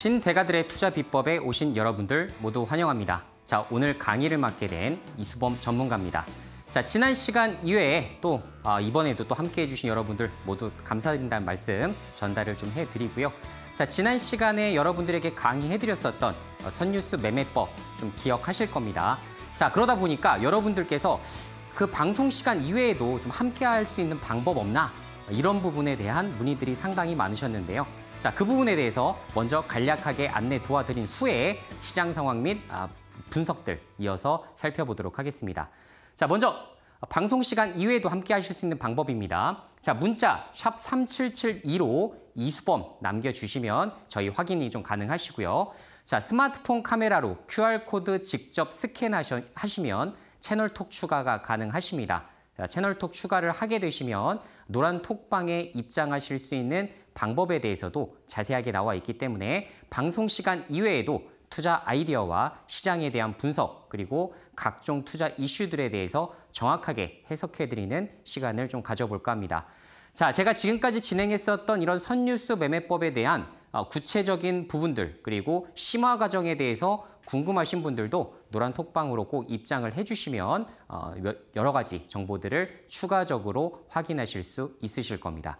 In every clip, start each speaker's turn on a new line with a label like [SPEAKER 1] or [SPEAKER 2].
[SPEAKER 1] 신대가들의 투자 비법에 오신 여러분들 모두 환영합니다. 자, 오늘 강의를 맡게 된 이수범 전문가입니다. 자, 지난 시간 이외에 또 아, 이번에도 또 함께 해주신 여러분들 모두 감사드린다는 말씀 전달을 좀 해드리고요. 자, 지난 시간에 여러분들에게 강의해드렸었던 선뉴스 매매법 좀 기억하실 겁니다. 자, 그러다 보니까 여러분들께서 그 방송 시간 이외에도 좀 함께 할 수 있는 방법 없나? 이런 부분에 대한 문의들이 상당히 많으셨는데요. 자, 그 부분에 대해서 먼저 간략하게 안내 도와드린 후에 시장 상황 및 아, 분석들 이어서 살펴보도록 하겠습니다. 자, 먼저 방송 시간 이외에도 함께 하실 수 있는 방법입니다. 자, 문자 샵 3772로 이수범 남겨주시면 저희 확인이 좀 가능하시고요. 자, 스마트폰 카메라로 QR코드 직접 스캔하시면 채널톡 추가가 가능하십니다. 채널톡 추가를 하게 되시면 노란 톡방에 입장하실 수 있는 방법에 대해서도 자세하게 나와 있기 때문에 방송 시간 이외에도 투자 아이디어와 시장에 대한 분석 그리고 각종 투자 이슈들에 대해서 정확하게 해석해드리는 시간을 좀 가져볼까 합니다. 자, 제가 지금까지 진행했었던 이런 선뉴스 매매법에 대한 어, 구체적인 부분들 그리고 심화 과정에 대해서 궁금하신 분들도 노란 톡방으로 꼭 입장을 해주시면 어, 여러 가지 정보들을 추가적으로 확인하실 수 있으실 겁니다.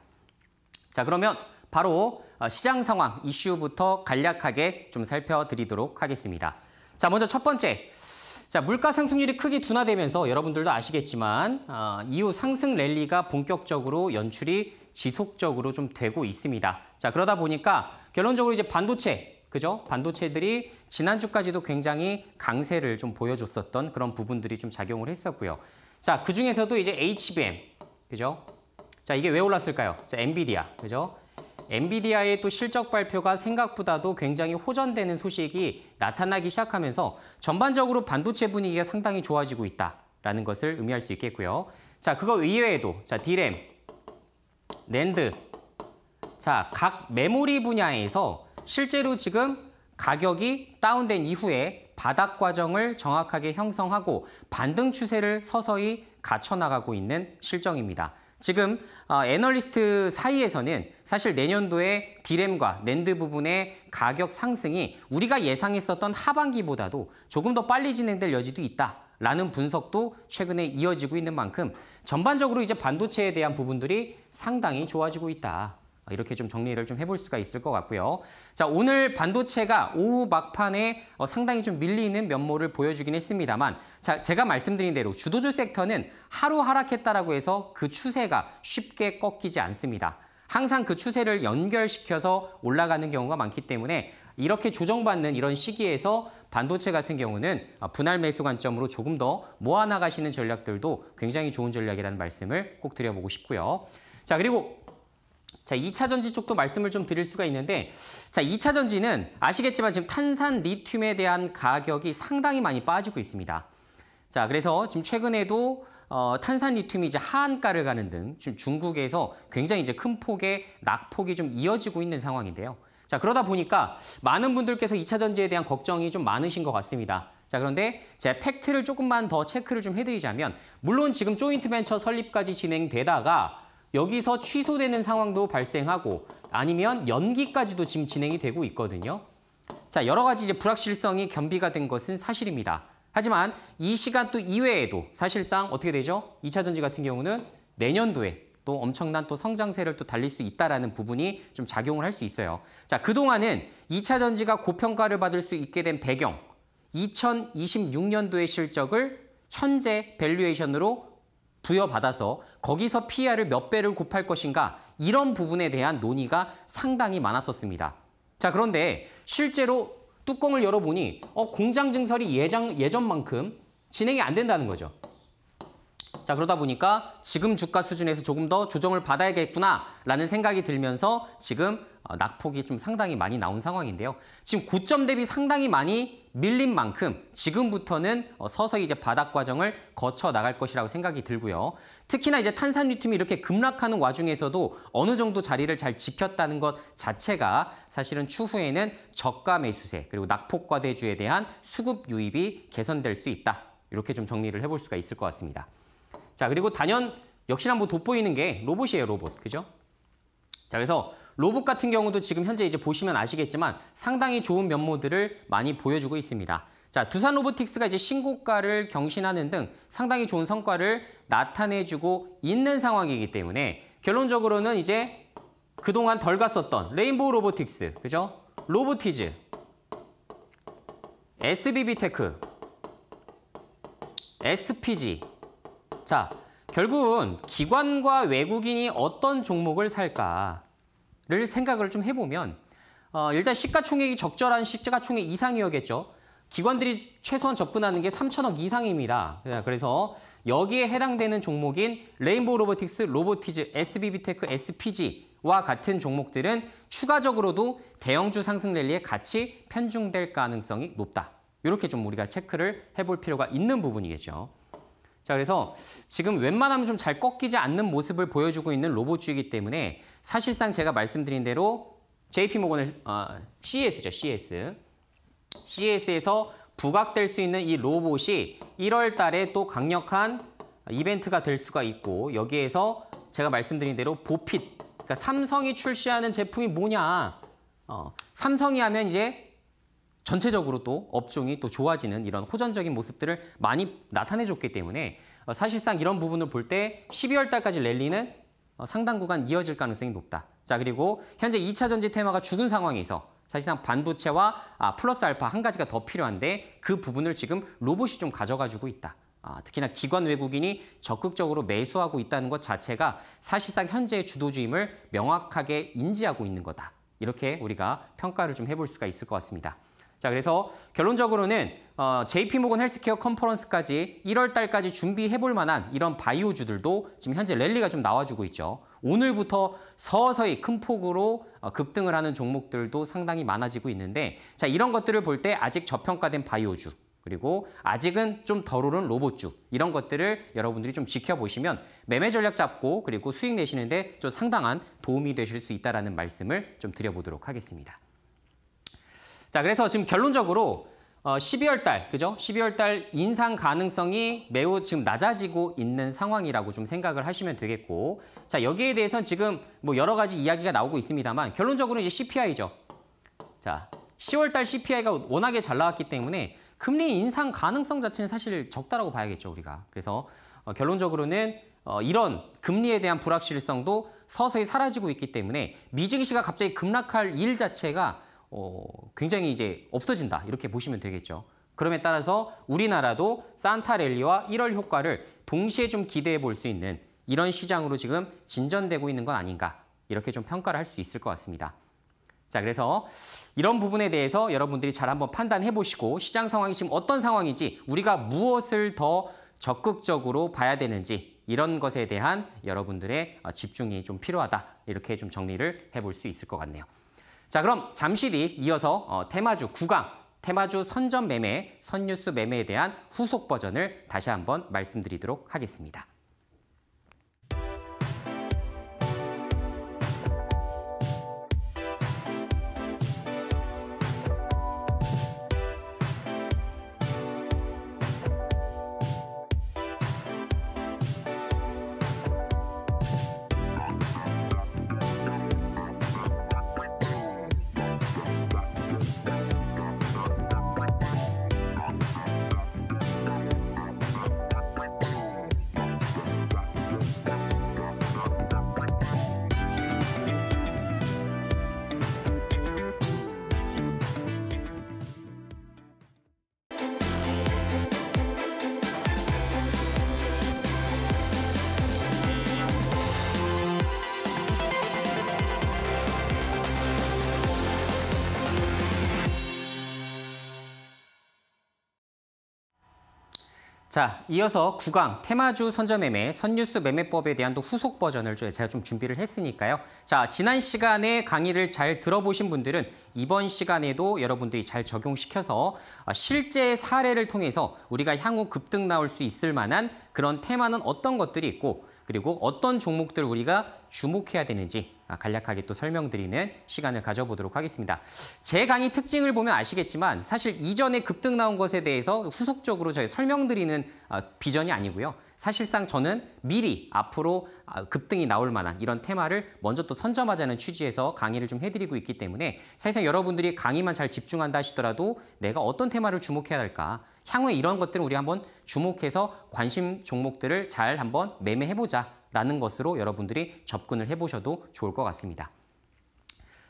[SPEAKER 1] 자 그러면 바로 어, 시장 상황 이슈부터 간략하게 좀 살펴드리도록 하겠습니다. 자 먼저 첫 번째. 자 물가 상승률이 크게 둔화되면서 여러분들도 아시겠지만 어, 이후 상승 랠리가 본격적으로 연출이 지속적으로 좀 되고 있습니다. 자 그러다 보니까 결론적으로 이제 반도체 그죠? 반도체들이 지난주까지도 굉장히 강세를 좀 보여줬었던 그런 부분들이 좀 작용을 했었고요. 자, 그 중에서도 이제 HBM. 그죠? 자, 이게 왜 올랐을까요? 자, 엔비디아. 그죠? 엔비디아의 또 실적 발표가 생각보다도 굉장히 호전되는 소식이 나타나기 시작하면서 전반적으로 반도체 분위기가 상당히 좋아지고 있다라는 것을 의미할 수 있겠고요. 자, 그거 이외에도 자, 디램, 낸드. 자, 각 메모리 분야에서 실제로 지금 가격이 다운된 이후에 바닥 과정을 정확하게 형성하고 반등 추세를 서서히 갖춰나가고 있는 실정입니다. 지금 어, 애널리스트 사이에서는 사실 내년도에 디램과 랜드 부분의 가격 상승이 우리가 예상했었던 하반기보다도 조금 더 빨리 진행될 여지도 있다. 라는 분석도 최근에 이어지고 있는 만큼 전반적으로 이제 반도체에 대한 부분들이 상당히 좋아지고 있다. 아, 이렇게 좀 정리를 좀 해볼 수가 있을 것 같고요. 자, 오늘 반도체가 오후 막판에 어, 상당히 좀 밀리는 면모를 보여주긴 했습니다만, 자, 제가 말씀드린 대로 주도주 섹터는 하루 하락했다라고 해서 그 추세가 쉽게 꺾이지 않습니다. 항상 그 추세를 연결시켜서 올라가는 경우가 많기 때문에 이렇게 조정받는 이런 시기에서 반도체 같은 경우는 어, 분할 매수 관점으로 조금 더 모아나가시는 전략들도 굉장히 좋은 전략이라는 말씀을 꼭 드려보고 싶고요. 자, 그리고 자, 2차 전지 쪽도 말씀을 좀 드릴 수가 있는데 자, 2차 전지는 아시겠지만 지금 탄산 리튬에 대한 가격이 상당히 많이 빠지고 있습니다. 자, 그래서 지금 최근에도 어, 탄산 리튬이 이제 하한가를 가는 등 지금 중국에서 굉장히 이제 큰 폭의 낙폭이 좀 이어지고 있는 상황인데요. 자, 그러다 보니까 많은 분들께서 2차 전지에 대한 걱정이 좀 많으신 것 같습니다. 자, 그런데 제 팩트를 조금만 더 체크를 좀 해드리자면, 물론 지금 조인트 벤처 설립까지 진행되다가 여기서 취소되는 상황도 발생하고 아니면 연기까지도 지금 진행이 되고 있거든요. 자, 여러 가지 이제 불확실성이 겸비가 된 것은 사실입니다. 하지만 이 시간 또 이외에도 사실상 어떻게 되죠? 2차 전지 같은 경우는 내년도에 또 엄청난 또 성장세를 또 달릴 수 있다라는 부분이 좀 작용을 할 수 있어요. 자, 그동안은 2차 전지가 고평가를 받을 수 있게 된 배경, 2026년도의 실적을 현재 밸류에이션으로 부여받아서 거기서 PER을 몇 배를 곱할 것인가 이런 부분에 대한 논의가 상당히 많았었습니다. 자 그런데 실제로 뚜껑을 열어보니 어, 공장 증설이 예장, 예전만큼 진행이 안 된다는 거죠. 자, 그러다 보니까 지금 주가 수준에서 조금 더 조정을 받아야겠구나라는 생각이 들면서 지금 어, 낙폭이 좀 상당히 많이 나온 상황인데요. 지금 고점 대비 상당히 많이 밀린 만큼 지금부터는 어, 서서히 이제 바닥 과정을 거쳐 나갈 것이라고 생각이 들고요. 특히나 이제 탄산유팀이 이렇게 급락하는 와중에서도 어느 정도 자리를 잘 지켰다는 것 자체가 사실은 추후에는 저가 매수세 그리고 낙폭과 대주에 대한 수급 유입이 개선될 수 있다. 이렇게 좀 정리를 해볼 수가 있을 것 같습니다. 자, 그리고 단연 역시나 뭐 돋보이는 게 로봇이에요, 로봇. 그죠? 자, 그래서 로봇 같은 경우도 지금 현재 이제 보시면 아시겠지만 상당히 좋은 면모들을 많이 보여주고 있습니다. 자, 두산 로보틱스가 이제 신고가를 경신하는 등 상당히 좋은 성과를 나타내주고 있는 상황이기 때문에 결론적으로는 이제 그동안 덜 갔었던 레인보우 로보틱스, 그죠? 로보티즈, SBB테크, SPG, 자, 결국은 기관과 외국인이 어떤 종목을 살까를 생각을 좀 해보면 어, 일단 시가총액이 적절한 시가총액 이상이었겠죠. 기관들이 최소한 접근하는 게 3천억 이상입니다. 예, 그래서 여기에 해당되는 종목인 레인보우 로보틱스, 로보티즈, SBB테크, SPG와 같은 종목들은 추가적으로도 대형주 상승 랠리에 같이 편중될 가능성이 높다. 이렇게 좀 우리가 체크를 해볼 필요가 있는 부분이겠죠. 자, 그래서 지금 웬만하면 좀 잘 꺾이지 않는 모습을 보여주고 있는 로봇주이기 때문에 사실상 제가 말씀드린 대로 JP모건을 아, 어, CS죠, CS. CS에서 부각될 수 있는 이 로봇이 1월 달에 또 강력한 이벤트가 될 수가 있고 여기에서 제가 말씀드린 대로 보핏, 그러니까 삼성이 출시하는 제품이 뭐냐. 어, 삼성이 하면 이제 전체적으로 또 업종이 또 좋아지는 이런 호전적인 모습들을 많이 나타내줬기 때문에 어, 사실상 이런 부분을 볼 때 12월 달까지 랠리는 어, 상당 구간 이어질 가능성이 높다. 자 그리고 현재 2차 전지 테마가 죽은 상황에서 사실상 반도체와 아, 플러스 알파 한 가지가 더 필요한데 그 부분을 지금 로봇이 좀 가져가주고 있다. 아, 특히나 기관 외국인이 적극적으로 매수하고 있다는 것 자체가 사실상 현재의 주도주임을 명확하게 인지하고 있는 거다. 이렇게 우리가 평가를 좀 해볼 수가 있을 것 같습니다. 자, 그래서 결론적으로는 어, JP 모건 헬스케어 컨퍼런스까지 1월 달까지 준비해 볼 만한 이런 바이오주들도 지금 현재 랠리가 좀 나와주고 있죠. 오늘부터 서서히 큰 폭으로 어, 급등을 하는 종목들도 상당히 많아지고 있는데 자, 이런 것들을 볼 때 아직 저평가된 바이오주 그리고 아직은 좀 덜 오른 로봇주 이런 것들을 여러분들이 좀 지켜보시면 매매 전략 잡고 그리고 수익 내시는데 좀 상당한 도움이 되실 수 있다는 말씀을 좀 드려보도록 하겠습니다. 자, 그래서 지금 결론적으로 어, 12월 달, 그죠? 12월 달 인상 가능성이 매우 지금 낮아지고 있는 상황이라고 좀 생각을 하시면 되겠고. 자, 여기에 대해서는 지금 뭐 여러 가지 이야기가 나오고 있습니다만 결론적으로 이제 CPI죠. 자, 10월 달 CPI가 워낙에 잘 나왔기 때문에 금리 인상 가능성 자체는 사실 적다라고 봐야겠죠, 우리가. 그래서 어, 결론적으로는 어, 이런 금리에 대한 불확실성도 서서히 사라지고 있기 때문에 미증시가 갑자기 급락할 일 자체가 어, 굉장히 이제 없어진다 이렇게 보시면 되겠죠. 그럼에 따라서 우리나라도 산타랠리와 1월 효과를 동시에 좀 기대해 볼 수 있는 이런 시장으로 지금 진전되고 있는 건 아닌가 이렇게 좀 평가를 할 수 있을 것 같습니다. 자, 그래서 이런 부분에 대해서 여러분들이 잘 한번 판단해 보시고 시장 상황이 지금 어떤 상황인지 우리가 무엇을 더 적극적으로 봐야 되는지 이런 것에 대한 여러분들의 어, 집중이 좀 필요하다 이렇게 좀 정리를 해 볼 수 있을 것 같네요. 자 그럼 잠실이 이어서 어, 테마주 9강 테마주 선전 매매, 선뉴스 매매에 대한 후속 버전을 다시 한번 말씀드리도록 하겠습니다. 자, 이어서 구강 테마주 선점매매, 선뉴스 매매법에 대한 또 후속 버전을 제가 좀 준비를 했으니까요. 자, 지난 시간에 강의를 잘 들어보신 분들은 이번 시간에도 여러분들이 잘 적용시켜서 어, 실제 사례를 통해서 우리가 향후 급등 나올 수 있을 만한 그런 테마는 어떤 것들이 있고 그리고 어떤 종목들 우리가 주목해야 되는지 아, 간략하게 또 설명드리는 시간을 가져보도록 하겠습니다. 제 강의 특징을 보면 아시겠지만 사실 이전에 급등 나온 것에 대해서 후속적으로 저희 설명드리는 어, 비전이 아니고요. 사실상 저는 미리 앞으로 아, 급등이 나올 만한 이런 테마를 먼저 또 선점하자는 취지에서 강의를 좀 해드리고 있기 때문에 사실상 여러분들이 강의만 잘 집중한다 하시더라도 내가 어떤 테마를 주목해야 할까 향후에 이런 것들을 우리 한번 주목해서 관심 종목들을 잘 한번 매매해보자 라는 것으로 여러분들이 접근을 해보셔도 좋을 것 같습니다.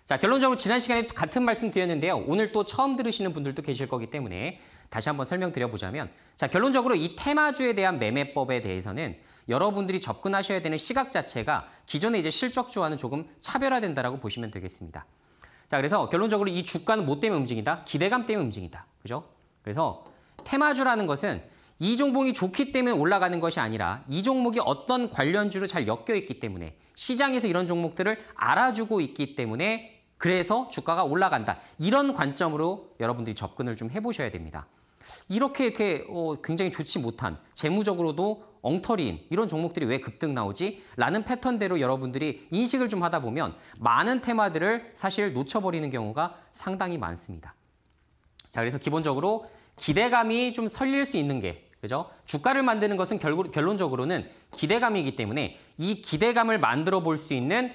[SPEAKER 1] 자, 결론적으로 지난 시간에 같은 말씀 드렸는데요. 오늘 또 처음 들으시는 분들도 계실 거기 때문에 다시 한번 설명드려보자면 자, 결론적으로 이 테마주에 대한 매매법에 대해서는 여러분들이 접근하셔야 되는 시각 자체가 기존의 이제 실적주와는 조금 차별화된다고 보시면 되겠습니다. 자, 그래서 결론적으로 이 주가는 뭐 때문에 움직인다? 기대감 때문에 움직인다. 그죠? 그래서 테마주라는 것은 이 종목이 좋기 때문에 올라가는 것이 아니라 이 종목이 어떤 관련주로 잘 엮여 있기 때문에 시장에서 이런 종목들을 알아주고 있기 때문에 그래서 주가가 올라간다. 이런 관점으로 여러분들이 접근을 좀 해보셔야 됩니다. 이렇게 이렇게 어, 굉장히 좋지 못한 재무적으로도 엉터리인 이런 종목들이 왜 급등 나오지? 라는 패턴대로 여러분들이 인식을 좀 하다 보면 많은 테마들을 사실 놓쳐버리는 경우가 상당히 많습니다. 자, 그래서 기본적으로 기대감이 좀 설릴 수 있는 게 그죠? 주가를 만드는 것은 결 결론적으로는 기대감이기 때문에 이 기대감을 만들어 볼 수 있는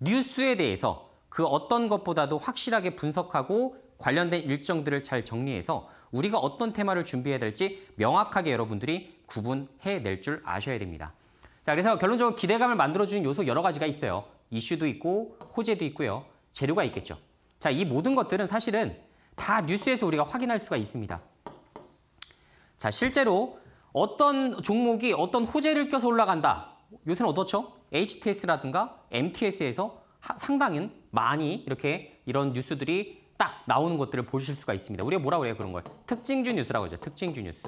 [SPEAKER 1] 뉴스에 대해서 그 어떤 것보다도 확실하게 분석하고 관련된 일정들을 잘 정리해서 우리가 어떤 테마를 준비해야 될지 명확하게 여러분들이 구분해낼 줄 아셔야 됩니다. 자, 그래서 결론적으로 기대감을 만들어주는 요소 여러 가지가 있어요. 이슈도 있고 호재도 있고요. 재료가 있겠죠. 자, 이 모든 것들은 사실은 다 뉴스에서 우리가 확인할 수가 있습니다. 자, 실제로 어떤 종목이 어떤 호재를 껴서 올라간다. 요새는 어떻죠? HTS라든가 MTS에서 상당히 많이 이렇게 이런 뉴스들이 딱 나오는 것들을 보실 수가 있습니다. 우리가 뭐라 고 그래요 그런 걸? 특징주 뉴스라고 하죠. 특징주 뉴스.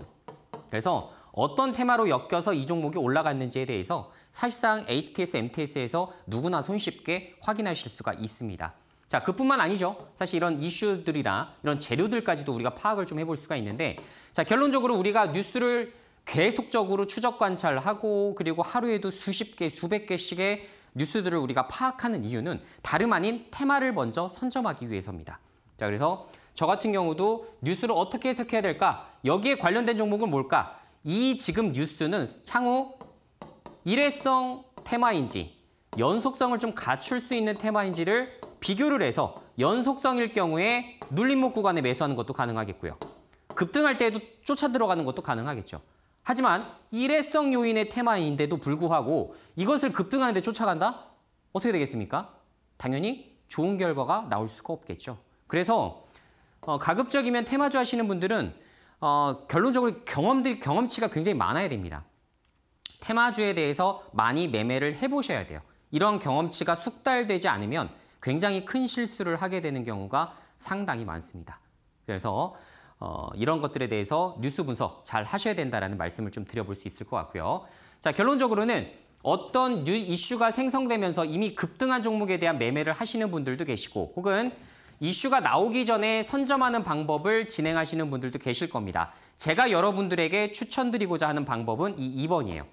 [SPEAKER 1] 그래서 어떤 테마로 엮여서 이 종목이 올라갔는지에 대해서 사실상 HTS, MTS에서 누구나 손쉽게 확인하실 수가 있습니다. 자, 그뿐만 아니죠. 사실 이런 이슈들이나 이런 재료들까지도 우리가 파악을 좀 해볼 수가 있는데 자, 결론적으로 우리가 뉴스를 계속적으로 추적 관찰하고 그리고 하루에도 수십 개, 수백 개씩의 뉴스들을 우리가 파악하는 이유는 다름 아닌 테마를 먼저 선점하기 위해서입니다. 자, 그래서 저 같은 경우도 뉴스를 어떻게 해석해야 될까? 여기에 관련된 종목은 뭘까? 이 지금 뉴스는 향후 일회성 테마인지 연속성을 좀 갖출 수 있는 테마인지를 비교를 해서 연속성일 경우에 눌림목 구간에 매수하는 것도 가능하겠고요. 급등할 때에도 쫓아 들어가는 것도 가능하겠죠. 하지만 일회성 요인의 테마인데도 불구하고 이것을 급등하는데 쫓아간다? 어떻게 되겠습니까? 당연히 좋은 결과가 나올 수가 없겠죠. 그래서 어, 가급적이면 테마주 하시는 분들은 어, 결론적으로 경험들이 경험치가 굉장히 많아야 됩니다. 테마주에 대해서 많이 매매를 해보셔야 돼요. 이런 경험치가 숙달되지 않으면 굉장히 큰 실수를 하게 되는 경우가 상당히 많습니다. 그래서 어, 이런 것들에 대해서 뉴스 분석 잘 하셔야 된다라는 말씀을 좀 드려볼 수 있을 것 같고요. 자, 결론적으로는 어떤 뉴 이슈가 생성되면서 이미 급등한 종목에 대한 매매를 하시는 분들도 계시고 혹은 이슈가 나오기 전에 선점하는 방법을 진행하시는 분들도 계실 겁니다. 제가 여러분들에게 추천드리고자 하는 방법은 이 2번이에요.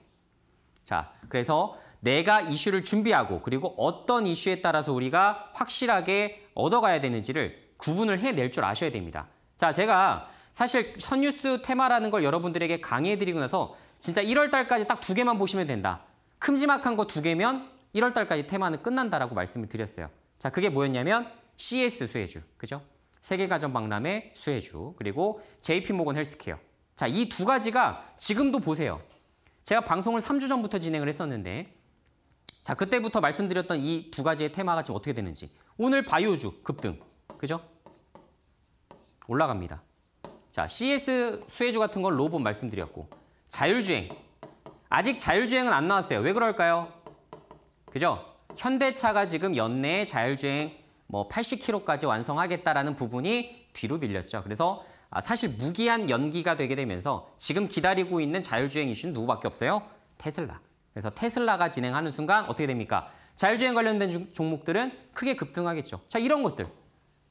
[SPEAKER 1] 자, 그래서 내가 이슈를 준비하고 그리고 어떤 이슈에 따라서 우리가 확실하게 얻어가야 되는지를 구분을 해낼 줄 아셔야 됩니다. 자, 제가 사실 선뉴스 테마라는 걸 여러분들에게 강의해드리고 나서 진짜 1월 달까지 딱 두 개만 보시면 된다. 큼지막한 거 두 개면 1월 달까지 테마는 끝난다라고 말씀을 드렸어요. 자, 그게 뭐였냐면 CS 수혜주, 그죠? 세계가전박람회 수혜주, 그리고 JP모건 헬스케어. 자, 이 두 가지가 지금도 보세요. 제가 방송을 3주 전부터 진행을 했었는데 자, 그때부터 말씀드렸던 이 두 가지의 테마가 지금 어떻게 되는지 오늘 바이오주 급등, 그죠? 올라갑니다. 자, CS 수혜주 같은 건 로봇 말씀드렸고 자율주행. 아직 자율주행은 안 나왔어요. 왜 그럴까요? 그죠? 현대차가 지금 연내에 자율주행 뭐 80km까지 완성하겠다라는 부분이 뒤로 밀렸죠. 그래서 아, 사실 무기한 연기가 되게 되면서 지금 기다리고 있는 자율주행 이슈는 누구밖에 없어요? 테슬라. 그래서 테슬라가 진행하는 순간 어떻게 됩니까? 자율주행 관련된 종목들은 크게 급등하겠죠. 자, 이런 것들.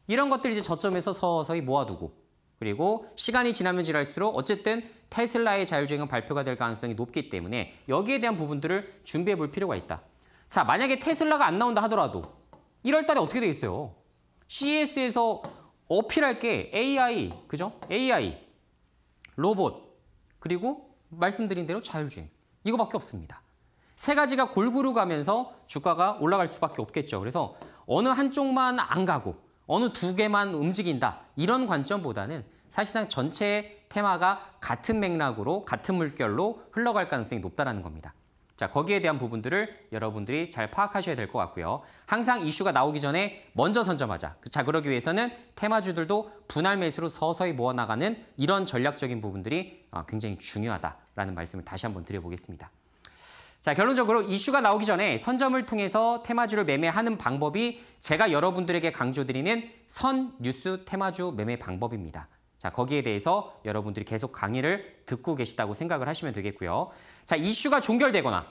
[SPEAKER 1] 이런 것들 이제 저점에서 서서히 모아두고 그리고 시간이 지나면 지날수록 어쨌든 테슬라의 자율주행은 발표가 될 가능성이 높기 때문에 여기에 대한 부분들을 준비해 볼 필요가 있다. 자, 만약에 테슬라가 안 나온다 하더라도 1월 달에 어떻게 되겠어요? CES에서 어필할 게 AI, 그죠? AI, 로봇, 그리고 말씀드린 대로 자율주행. 이거밖에 없습니다. 세 가지가 골고루 가면서 주가가 올라갈 수밖에 없겠죠. 그래서 어느 한쪽만 안 가고 어느 두 개만 움직인다 이런 관점보다는 사실상 전체 테마가 같은 맥락으로 같은 물결로 흘러갈 가능성이 높다는 겁니다. 자 거기에 대한 부분들을 여러분들이 잘 파악하셔야 될 것 같고요. 항상 이슈가 나오기 전에 먼저 선점하자. 자 그러기 위해서는 테마주들도 분할 매수로 서서히 모아나가는 이런 전략적인 부분들이 어, 굉장히 중요하다라는 말씀을 다시 한번 드려보겠습니다. 자, 결론적으로 이슈가 나오기 전에 선점을 통해서 테마주를 매매하는 방법이 제가 여러분들에게 강조드리는 선 뉴스 테마주 매매 방법입니다. 자, 거기에 대해서 여러분들이 계속 강의를 듣고 계시다고 생각을 하시면 되겠고요. 자, 이슈가 종결되거나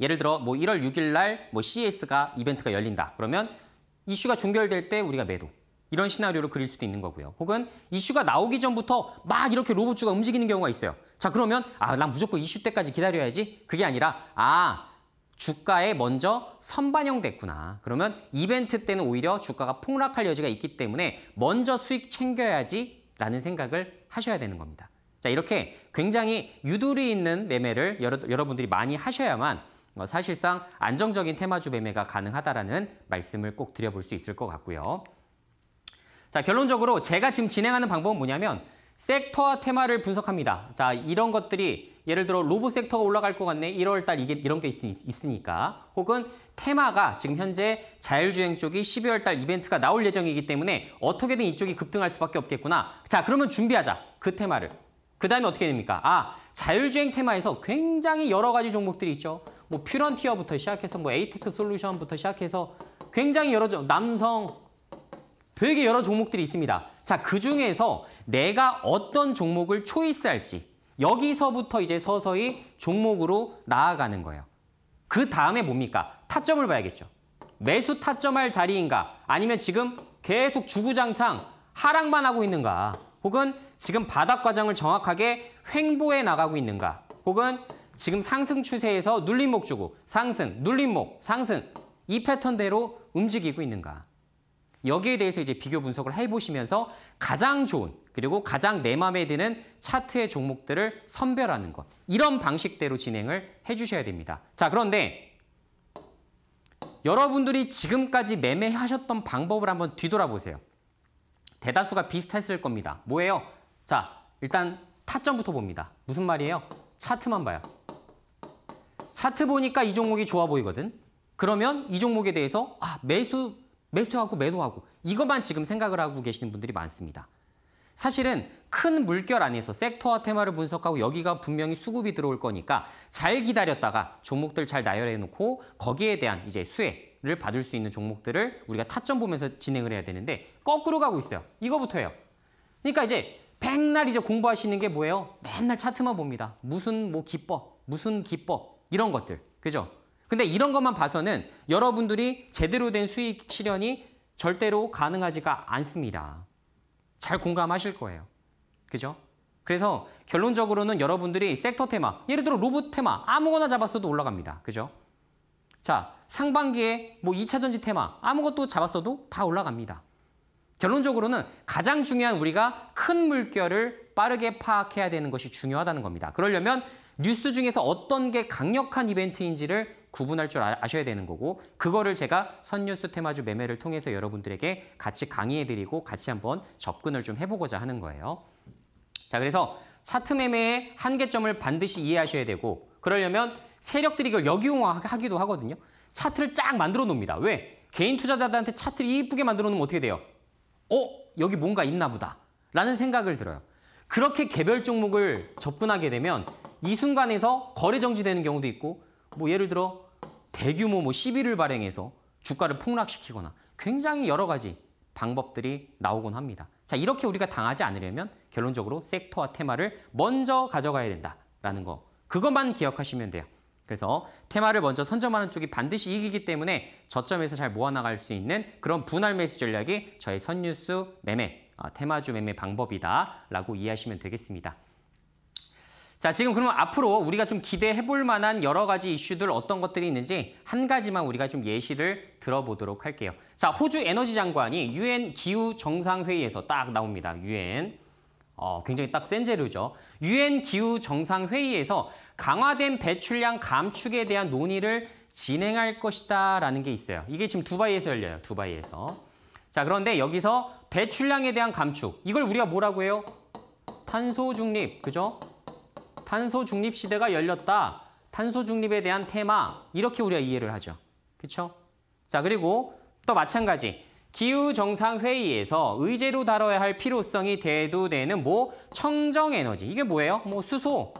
[SPEAKER 1] 예를 들어 뭐 1월 6일 날 뭐 CS가 이벤트가 열린다. 그러면 이슈가 종결될 때 우리가 매도. 이런 시나리오를 그릴 수도 있는 거고요. 혹은 이슈가 나오기 전부터 막 이렇게 로봇주가 움직이는 경우가 있어요. 자 그러면 아 난 무조건 이슈 때까지 기다려야지 그게 아니라 아 주가에 먼저 선반영됐구나. 그러면 이벤트 때는 오히려 주가가 폭락할 여지가 있기 때문에 먼저 수익 챙겨야지 라는 생각을 하셔야 되는 겁니다. 자 이렇게 굉장히 유두리 있는 매매를 여러, 여러분들이 많이 하셔야만 어, 사실상 안정적인 테마주 매매가 가능하다라는 말씀을 꼭 드려볼 수 있을 것 같고요. 자 결론적으로 제가 지금 진행하는 방법은 뭐냐면 섹터와 테마를 분석합니다. 자, 이런 것들이 예를 들어 로봇 섹터가 올라갈 것 같네. 1월 달 이게 이런 게 있, 있으니까. 혹은 테마가 지금 현재 자율주행 쪽이 12월 달 이벤트가 나올 예정이기 때문에 어떻게든 이쪽이 급등할 수밖에 없겠구나. 자, 그러면 준비하자. 그 테마를. 그 다음에 어떻게 됩니까? 아, 자율주행 테마에서 굉장히 여러 가지 종목들이 있죠. 뭐 퓨런티어부터 시작해서 뭐 에이테크 솔루션부터 시작해서 굉장히 여러 종, 남성 되게 여러 종목들이 있습니다. 자, 그 중에서 내가 어떤 종목을 초이스할지 여기서부터 이제 서서히 종목으로 나아가는 거예요. 그 다음에 뭡니까? 타점을 봐야겠죠. 매수 타점할 자리인가? 아니면 지금 계속 주구장창 하락만 하고 있는가? 혹은 지금 바닥 과정을 정확하게 횡보해 나가고 있는가? 혹은 지금 상승 추세에서 눌림목 주고 상승, 눌림목, 상승 이 패턴대로 움직이고 있는가? 여기에 대해서 이제 비교 분석을 해보시면서 가장 좋은 그리고 가장 내 마음에 드는 차트의 종목들을 선별하는 것. 이런 방식대로 진행을 해주셔야 됩니다. 자, 그런데 여러분들이 지금까지 매매하셨던 방법을 한번 뒤돌아보세요. 대다수가 비슷했을 겁니다. 뭐예요? 자, 일단 타점부터 봅니다. 무슨 말이에요? 차트만 봐요. 차트 보니까 이 종목이 좋아 보이거든. 그러면 이 종목에 대해서 아, 매수 매수하고 매도하고 이것만 지금 생각을 하고 계시는 분들이 많습니다. 사실은 큰 물결 안에서 섹터와 테마를 분석하고 여기가 분명히 수급이 들어올 거니까 잘 기다렸다가 종목들 잘 나열해 놓고 거기에 대한 이제 수혜를 받을 수 있는 종목들을 우리가 타점 보면서 진행을 해야 되는데 거꾸로 가고 있어요. 이거부터예요. 그러니까 이제 백날 이제 공부하시는 게 뭐예요? 맨날 차트만 봅니다. 무슨 뭐 기법, 무슨 기법 이런 것들. 그죠? 근데 이런 것만 봐서는 여러분들이 제대로 된 수익 실현이 절대로 가능하지가 않습니다. 잘 공감하실 거예요. 그죠? 그래서 결론적으로는 여러분들이 섹터 테마, 예를 들어 로봇 테마 아무거나 잡았어도 올라갑니다. 그죠? 자, 상반기에 뭐 2차 전지 테마 아무것도 잡았어도 다 올라갑니다. 결론적으로는 가장 중요한 우리가 큰 물결을 빠르게 파악해야 되는 것이 중요하다는 겁니다. 그러려면 뉴스 중에서 어떤 게 강력한 이벤트인지를 구분할 줄 아, 아셔야 되는 거고 그거를 제가 선뉴스 테마주 매매를 통해서 여러분들에게 같이 강의해드리고 같이 한번 접근을 좀 해보고자 하는 거예요. 자 그래서 차트 매매의 한계점을 반드시 이해하셔야 되고 그러려면 세력들이 이걸 역이용하기도 하거든요. 차트를 쫙 만들어 놓습니다. 왜? 개인 투자자들한테 차트를 이쁘게 만들어 놓으면 어떻게 돼요? 어? 여기 뭔가 있나 보다. 라는 생각을 들어요. 그렇게 개별 종목을 접근하게 되면 이 순간에서 거래 정지되는 경우도 있고 뭐 예를 들어 대규모 뭐 시비를 발행해서 주가를 폭락시키거나 굉장히 여러 가지 방법들이 나오곤 합니다. 자, 이렇게 우리가 당하지 않으려면 결론적으로 섹터와 테마를 먼저 가져가야 된다라는 거. 그것만 기억하시면 돼요. 그래서 테마를 먼저 선점하는 쪽이 반드시 이기기 때문에 저점에서 잘 모아나갈 수 있는 그런 분할 매수 전략이 저의 선뉴스 매매, 아, 테마주 매매 방법이다라고 이해하시면 되겠습니다. 자, 지금 그러면 앞으로 우리가 좀 기대해 볼 만한 여러 가지 이슈들 어떤 것들이 있는지 한 가지만 우리가 좀 예시를 들어보도록 할게요. 자, 호주 에너지 장관이 유엔 기후 정상회의에서 딱 나옵니다. 유엔. 어, 굉장히 딱 센 재료죠. 유엔 기후 정상회의에서 강화된 배출량 감축에 대한 논의를 진행할 것이다라는 게 있어요. 이게 지금 두바이에서 열려요. 두바이에서. 자, 그런데 여기서 배출량에 대한 감축. 이걸 우리가 뭐라고 해요? 탄소 중립. 그죠? 탄소 중립 시대가 열렸다. 탄소 중립에 대한 테마 이렇게 우리가 이해를 하죠. 그렇죠? 자 그리고 또 마찬가지 기후 정상 회의에서 의제로 다뤄야 할 필요성이 대두되는 뭐 청정 에너지 이게 뭐예요? 뭐 수소,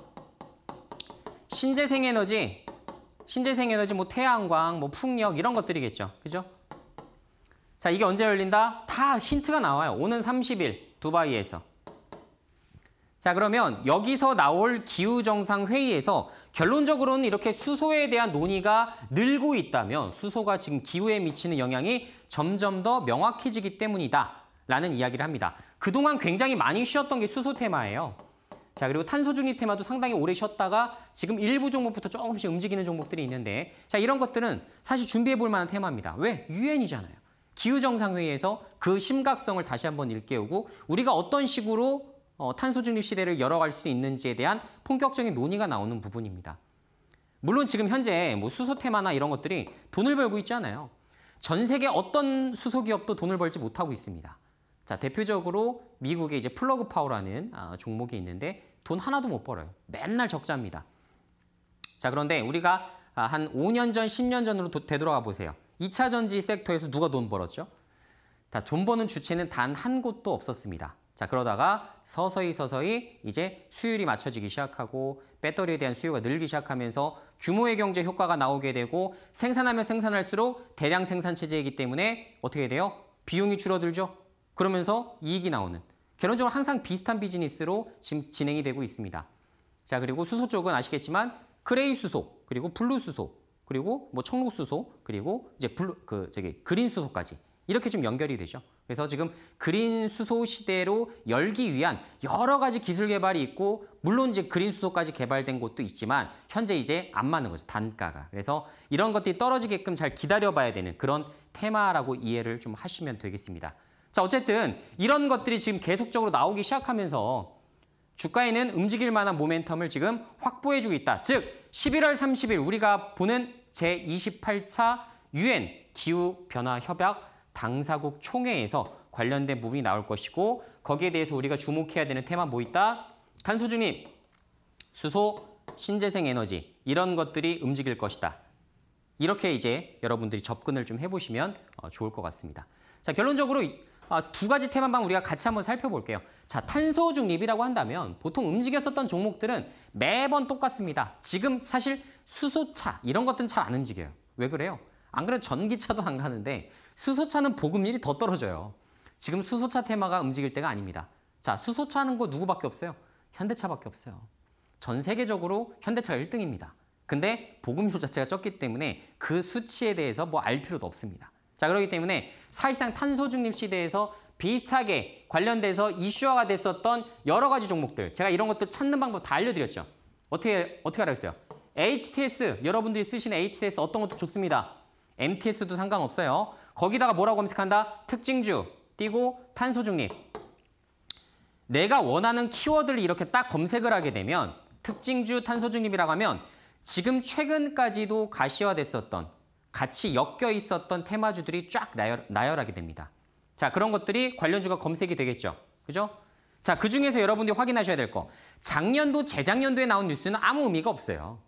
[SPEAKER 1] 신재생 에너지, 신재생 에너지 뭐 태양광, 뭐 풍력 이런 것들이겠죠. 그죠? 자, 이게 언제 열린다? 다 힌트가 나와요. 오는 30일 두바이에서. 자 그러면 여기서 나올 기후정상회의에서 결론적으로는 이렇게 수소에 대한 논의가 늘고 있다면 수소가 지금 기후에 미치는 영향이 점점 더 명확해지기 때문이다 라는 이야기를 합니다. 그동안 굉장히 많이 쉬었던 게 수소 테마예요. 자 그리고 탄소 중립 테마도 상당히 오래 쉬었다가 지금 일부 종목부터 조금씩 움직이는 종목들이 있는데 자 이런 것들은 사실 준비해 볼 만한 테마입니다. 왜? 유엔이잖아요. 기후정상회의에서 그 심각성을 다시 한번 일깨우고 우리가 어떤 식으로 어, 탄소 중립 시대를 열어갈 수 있는지에 대한 본격적인 논의가 나오는 부분입니다. 물론 지금 현재 뭐 수소 테마나 이런 것들이 돈을 벌고 있잖아요. 전 세계 어떤 수소 기업도 돈을 벌지 못하고 있습니다. 자 대표적으로 미국의 이제 플러그 파워라는 아, 종목이 있는데 돈 하나도 못 벌어요. 맨날 적자입니다. 자 그런데 우리가 아, 한 5년 전, 10년 전으로 도, 되돌아가 보세요. 2차 전지 섹터에서 누가 돈 벌었죠? 다돈 버는 주체는 단 한 곳도 없었습니다. 자 그러다가 서서히 서서히 이제 수율이 맞춰지기 시작하고 배터리에 대한 수요가 늘기 시작하면서 규모의 경제 효과가 나오게 되고 생산하면 생산할수록 대량 생산 체제이기 때문에 어떻게 돼요? 비용이 줄어들죠. 그러면서 이익이 나오는 결론적으로 항상 비슷한 비즈니스로 지금 진행이 되고 있습니다. 자 그리고 수소 쪽은 아시겠지만 그레이 수소 그리고 블루 수소 그리고 뭐 청록 수소 그리고 이제 블루 그 저기 그린 수소까지 이렇게 좀 연결이 되죠. 그래서 지금 그린 수소 시대로 열기 위한 여러 가지 기술 개발이 있고 물론 이제 그린 수소까지 개발된 곳도 있지만 현재 이제 안 맞는 거죠. 단가가. 그래서 이런 것들이 떨어지게끔 잘 기다려봐야 되는 그런 테마라고 이해를 좀 하시면 되겠습니다. 자 어쨌든 이런 것들이 지금 계속적으로 나오기 시작하면서 주가에는 움직일 만한 모멘텀을 지금 확보해주고 있다. 즉 11월 30일 우리가 보는 제28차 유엔 기후변화협약 당사국 총회에서 관련된 부분이 나올 것이고 거기에 대해서 우리가 주목해야 되는 테마 뭐 있다? 탄소 중립, 수소, 신재생 에너지 이런 것들이 움직일 것이다. 이렇게 이제 여러분들이 접근을 좀 해보시면 어, 좋을 것 같습니다. 자 결론적으로 아, 두 가지 테마만 우리가 같이 한번 살펴볼게요. 자, 탄소 중립이라고 한다면 보통 움직였었던 종목들은 매번 똑같습니다. 지금 사실 수소차 이런 것들은 잘 안 움직여요. 왜 그래요? 안 그래도 전기차도 안 가는데 수소차는 보급률이 더 떨어져요. 지금 수소차 테마가 움직일 때가 아닙니다. 자, 수소차 하는 거 누구밖에 없어요? 현대차밖에 없어요. 전 세계적으로 현대차가 1등입니다. 근데 보급률 자체가 적기 때문에 그 수치에 대해서 뭐 알 필요도 없습니다. 자, 그렇기 때문에 사실상 탄소 중립 시대에서 비슷하게 관련돼서 이슈화가 됐었던 여러 가지 종목들 제가 이런 것들 찾는 방법 다 알려드렸죠. 어떻게 어떻게 알아겠어요 HTS 여러분들이 쓰시는 HTS 어떤 것도 좋습니다. MTS도 상관없어요. 거기다가 뭐라고 검색한다? 특징주 띄고 탄소 중립. 내가 원하는 키워드를 이렇게 딱 검색을 하게 되면 특징주 탄소 중립이라고 하면 지금 최근까지도 가시화됐었던 같이 엮여 있었던 테마주들이 쫙 나열, 나열하게 됩니다. 자 그런 것들이 관련주가 검색이 되겠죠. 그죠? 자, 그 중에서 여러분들이 확인하셔야 될 거. 작년도, 재작년도에 나온 뉴스는 아무 의미가 없어요.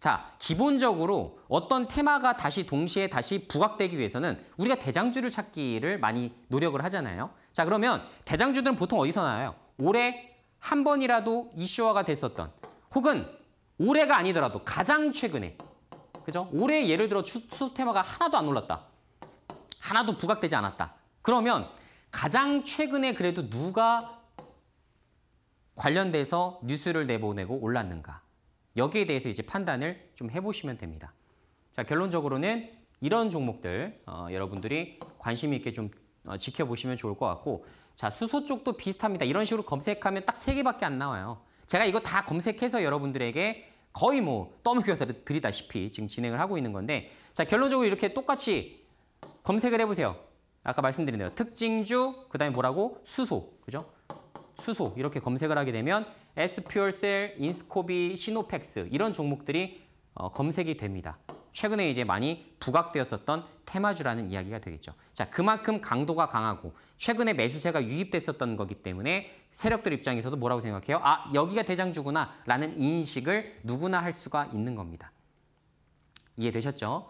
[SPEAKER 1] 자, 기본적으로 어떤 테마가 다시 동시에 다시 부각되기 위해서는 우리가 대장주를 찾기를 많이 노력을 하잖아요. 자, 그러면 대장주들은 보통 어디서 나와요? 올해 한 번이라도 이슈화가 됐었던 혹은 올해가 아니더라도 가장 최근에 그죠? 올해 예를 들어 주수 테마가 하나도 안 올랐다. 하나도 부각되지 않았다. 그러면 가장 최근에 그래도 누가 관련돼서 뉴스를 내보내고 올랐는가? 여기에 대해서 이제 판단을 좀 해보시면 됩니다. 자, 결론적으로는 이런 종목들 어, 여러분들이 관심 있게 좀 어, 지켜보시면 좋을 것 같고 자 수소 쪽도 비슷합니다. 이런 식으로 검색하면 딱 세개밖에안 나와요. 제가 이거 다 검색해서 여러분들에게 거의 뭐 떠먹여서 드리다시피 지금 진행을 하고 있는 건데 자 결론적으로 이렇게 똑같이 검색을 해보세요. 아까 말씀드린 대로 특징주, 그 다음에 뭐라고? 수소, 그죠? 수소 이렇게 검색을 하게 되면 에스퓨얼셀, 인스코비, 시노펙스 이런 종목들이 어, 검색이 됩니다. 최근에 이제 많이 부각되었었던 테마주라는 이야기가 되겠죠. 자, 그만큼 강도가 강하고 최근에 매수세가 유입됐었던 거기 때문에 세력들 입장에서도 뭐라고 생각해요? 아, 여기가 대장주구나 라는 인식을 누구나 할 수가 있는 겁니다. 이해되셨죠?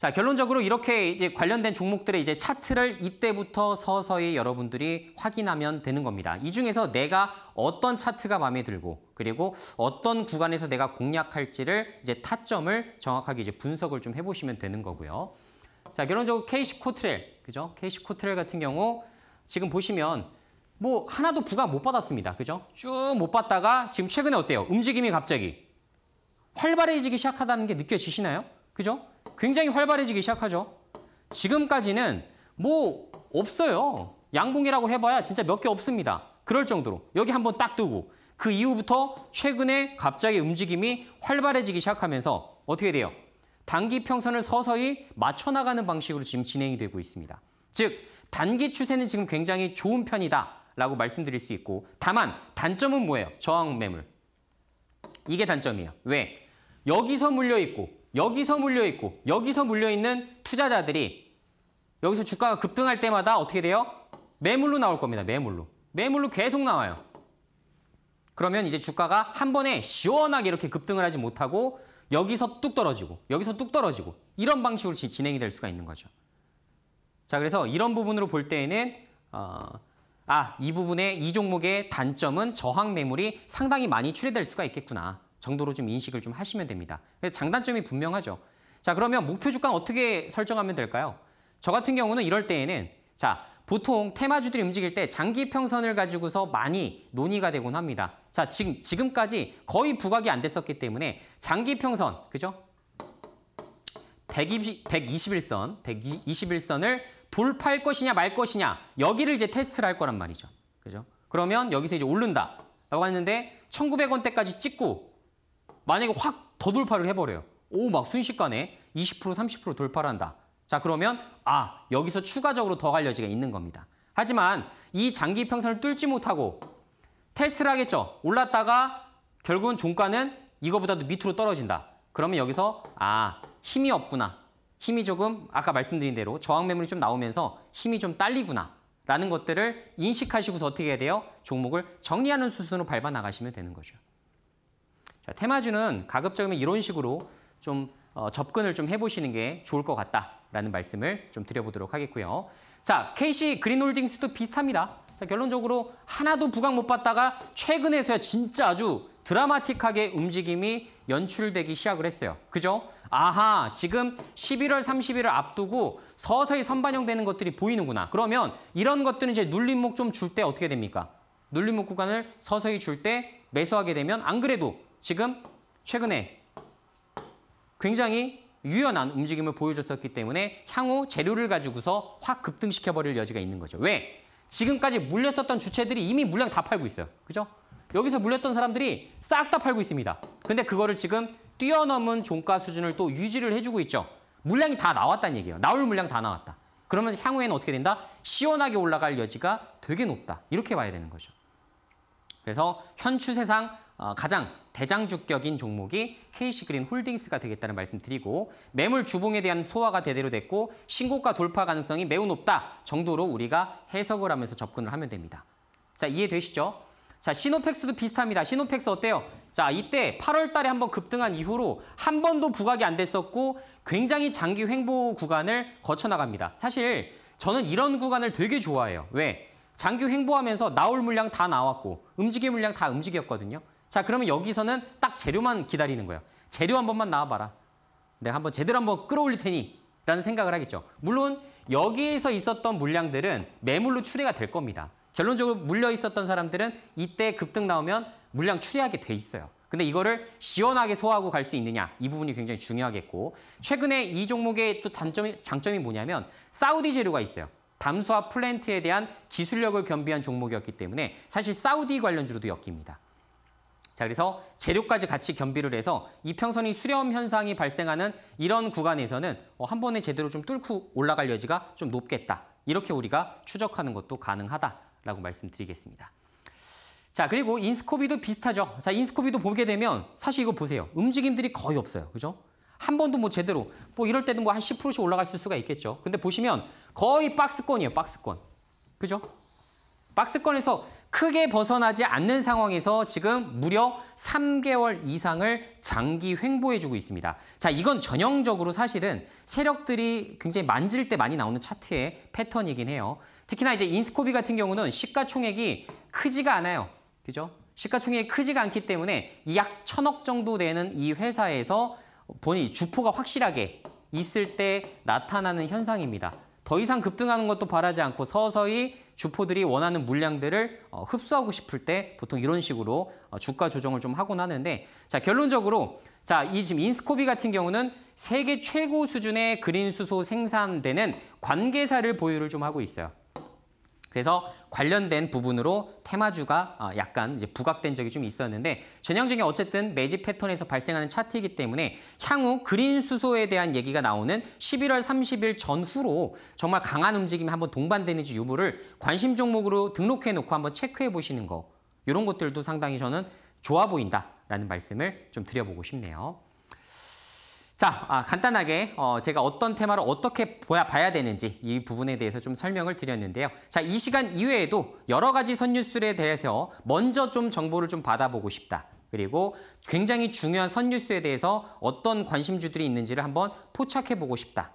[SPEAKER 1] 자, 결론적으로 이렇게 이제 관련된 종목들의 이제 차트를 이때부터 서서히 여러분들이 확인하면 되는 겁니다. 이 중에서 내가 어떤 차트가 마음에 들고 그리고 어떤 구간에서 내가 공략할지를 이제 타점을 정확하게 이제 분석을 좀 해보시면 되는 거고요. 자, 결론적으로 케이시 코트렐, 그죠? 케이시 코트렐 같은 경우 지금 보시면 뭐 하나도 부가 못 받았습니다. 그죠? 쭉 못 받다가 지금 최근에 어때요? 움직임이 갑자기 활발해지기 시작하다는 게 느껴지시나요? 그죠? 굉장히 활발해지기 시작하죠. 지금까지는 뭐 없어요. 양봉이라고 해봐야 진짜 몇 개 없습니다. 그럴 정도로 여기 한번 딱두고그 이후부터 최근에 갑자기 움직임이 활발해지기 시작하면서 어떻게 돼요? 단기 평선을 서서히 맞춰나가는 방식으로 지금 진행이 되고 있습니다. 즉, 단기 추세는 지금 굉장히 좋은 편이다라고 말씀드릴 수 있고 다만 단점은 뭐예요? 저항 매물. 이게 단점이에요. 왜? 여기서 물려있고 여기서 물려 있고 여기서 물려 있는 투자자들이 여기서 주가가 급등할 때마다 어떻게 돼요? 매물로 나올 겁니다. 매물로. 매물로 계속 나와요. 그러면 이제 주가가 한 번에 시원하게 이렇게 급등을 하지 못하고 여기서 뚝 떨어지고 여기서 뚝 떨어지고 이런 방식으로 진행이 될 수가 있는 거죠. 자 그래서 이런 부분으로 볼 때에는 어, 아이 부분의 이 종목의 단점은 저항 매물이 상당히 많이 출해될 수가 있겠구나. 정도로 좀 인식을 좀 하시면 됩니다. 장단점이 분명하죠. 자, 그러면 목표 주가 어떻게 설정하면 될까요? 저 같은 경우는 이럴 때에는 자, 보통 테마주들이 움직일 때 장기 평선을 가지고서 많이 논의가 되곤 합니다. 자, 지금, 지금까지 거의 부각이 안 됐었기 때문에 장기 평선, 그죠? 120, 121선, 121선을 돌파할 것이냐 말 것이냐 여기를 이제 테스트를 할 거란 말이죠. 그죠? 그러면 여기서 이제 오른다라고 했는데 1900원대까지 찍고 만약에 확 더 돌파를 해버려요. 오, 막 순식간에 20% 30% 돌파를 한다. 자, 그러면 아, 여기서 추가적으로 더 갈 여지가 있는 겁니다. 하지만 이 장기 평선을 뚫지 못하고 테스트를 하겠죠. 올랐다가 결국은 종가는 이거보다도 밑으로 떨어진다. 그러면 여기서 아, 힘이 없구나. 힘이 조금 아까 말씀드린 대로 저항 매물이 좀 나오면서 힘이 좀 딸리구나. 라는 것들을 인식하시고서 어떻게 해야 돼요? 종목을 정리하는 수순으로 밟아 나가시면 되는 거죠. 그러니까 테마주는 가급적이면 이런 식으로 좀 어, 접근을 좀 해보시는 게 좋을 것 같다라는 말씀을 좀 드려보도록 하겠고요. 자, KC 그린홀딩스도 비슷합니다. 자, 결론적으로 하나도 부각 못 받다가 최근에서야 진짜 아주 드라마틱하게 움직임이 연출되기 시작을 했어요. 그죠? 아하, 지금 11월 30일을 앞두고 서서히 선반영되는 것들이 보이는구나. 그러면 이런 것들은 이제 눌림목 좀 줄 때 어떻게 됩니까? 눌림목 구간을 서서히 줄 때 매수하게 되면 안 그래도 지금 최근에 굉장히 유연한 움직임을 보여줬었기 때문에 향후 재료를 가지고서 확 급등시켜버릴 여지가 있는 거죠. 왜? 지금까지 물렸었던 주체들이 이미 물량 다 팔고 있어요. 그죠? 여기서 물렸던 사람들이 싹 다 팔고 있습니다. 근데 그거를 지금 뛰어넘은 종가 수준을 또 유지를 해주고 있죠. 물량이 다 나왔다는 얘기예요. 나올 물량 다 나왔다. 그러면 향후에는 어떻게 된다? 시원하게 올라갈 여지가 되게 높다. 이렇게 봐야 되는 거죠. 그래서 현 추세상 어, 가장 대장주격인 종목이 KC그린 홀딩스가 되겠다는 말씀드리고 매물 주봉에 대한 소화가 대대로 됐고 신고가 돌파 가능성이 매우 높다 정도로 우리가 해석을 하면서 접근을 하면 됩니다. 자 이해되시죠? 자 시노펙스도 비슷합니다. 시노펙스 어때요? 자 이때 8월 달에 한번 급등한 이후로 한 번도 부각이 안 됐었고 굉장히 장기 횡보 구간을 거쳐나갑니다. 사실 저는 이런 구간을 되게 좋아해요. 왜? 장기 횡보하면서 나올 물량 다 나왔고 움직일 물량 다 움직였거든요. 자, 그러면 여기서는 딱 재료만 기다리는 거예요. 재료 한 번만 나와봐라. 내가 한번 제대로 한 번 끌어올릴 테니 라는 생각을 하겠죠. 물론 여기에서 있었던 물량들은 매물로 추리가 될 겁니다. 결론적으로 물려 있었던 사람들은 이때 급등 나오면 물량 추리하게 돼 있어요. 근데 이거를 시원하게 소화하고 갈 수 있느냐 이 부분이 굉장히 중요하겠고 최근에 이 종목의 또 단점이 장점이 뭐냐면 사우디 재료가 있어요. 담수화 플랜트에 대한 기술력을 겸비한 종목이었기 때문에 사실 사우디 관련주로도 엮입니다. 자, 그래서 재료까지 같이 겸비를 해서 이평선이 수렴 현상이 발생하는 이런 구간에서는 어, 한 번에 제대로 좀 뚫고 올라갈 여지가 좀 높겠다. 이렇게 우리가 추적하는 것도 가능하다라고 말씀드리겠습니다. 자, 그리고 인스코비도 비슷하죠. 자, 인스코비도 보게 되면 사실 이거 보세요. 움직임들이 거의 없어요. 그죠? 한 번도 뭐 제대로 뭐 이럴 때는 뭐 한 10%씩 올라갈 수가 있겠죠. 근데 보시면 거의 박스권이에요. 박스권. 그죠? 박스권에서 크게 벗어나지 않는 상황에서 지금 무려 3개월 이상을 장기 횡보해주고 있습니다. 자, 이건 전형적으로 사실은 세력들이 굉장히 만질 때 많이 나오는 차트의 패턴이긴 해요. 특히나 이제 인스코비 같은 경우는 시가총액이 크지가 않아요. 그죠? 시가총액이 크지가 않기 때문에 약 천억 정도 되는 이 회사에서 본인 주포가 확실하게 있을 때 나타나는 현상입니다. 더 이상 급등하는 것도 바라지 않고 서서히 주포들이 원하는 물량들을 어, 흡수하고 싶을 때 보통 이런 식으로 어, 주가 조정을 좀 하곤 하는데 자 결론적으로 자, 이 지금 인스코비 같은 경우는 세계 최고 수준의 그린 수소 생산되는 관계사를 보유를 좀 하고 있어요. 그래서 관련된 부분으로 테마주가 아, 약간 이제 부각된 적이 좀 있었는데 전형적인 어쨌든 매집 패턴에서 발생하는 차트이기 때문에 향후 그린 수소에 대한 얘기가 나오는 11월 30일 전후로 정말 강한 움직임이 한번 동반되는지 유무를 관심 종목으로 등록해 놓고 한번 체크해 보시는 거 이런 것들도 상당히 저는 좋아 보인다라는 말씀을 좀 드려보고 싶네요. 자, 아, 간단하게 어, 제가 어떤 테마를 어떻게 보야, 봐야 되는지 이 부분에 대해서 좀 설명을 드렸는데요. 자, 이 시간 이외에도 여러 가지 선뉴스에 대해서 먼저 좀 정보를 좀 받아보고 싶다. 그리고 굉장히 중요한 선뉴스에 대해서 어떤 관심주들이 있는지를 한번 포착해보고 싶다.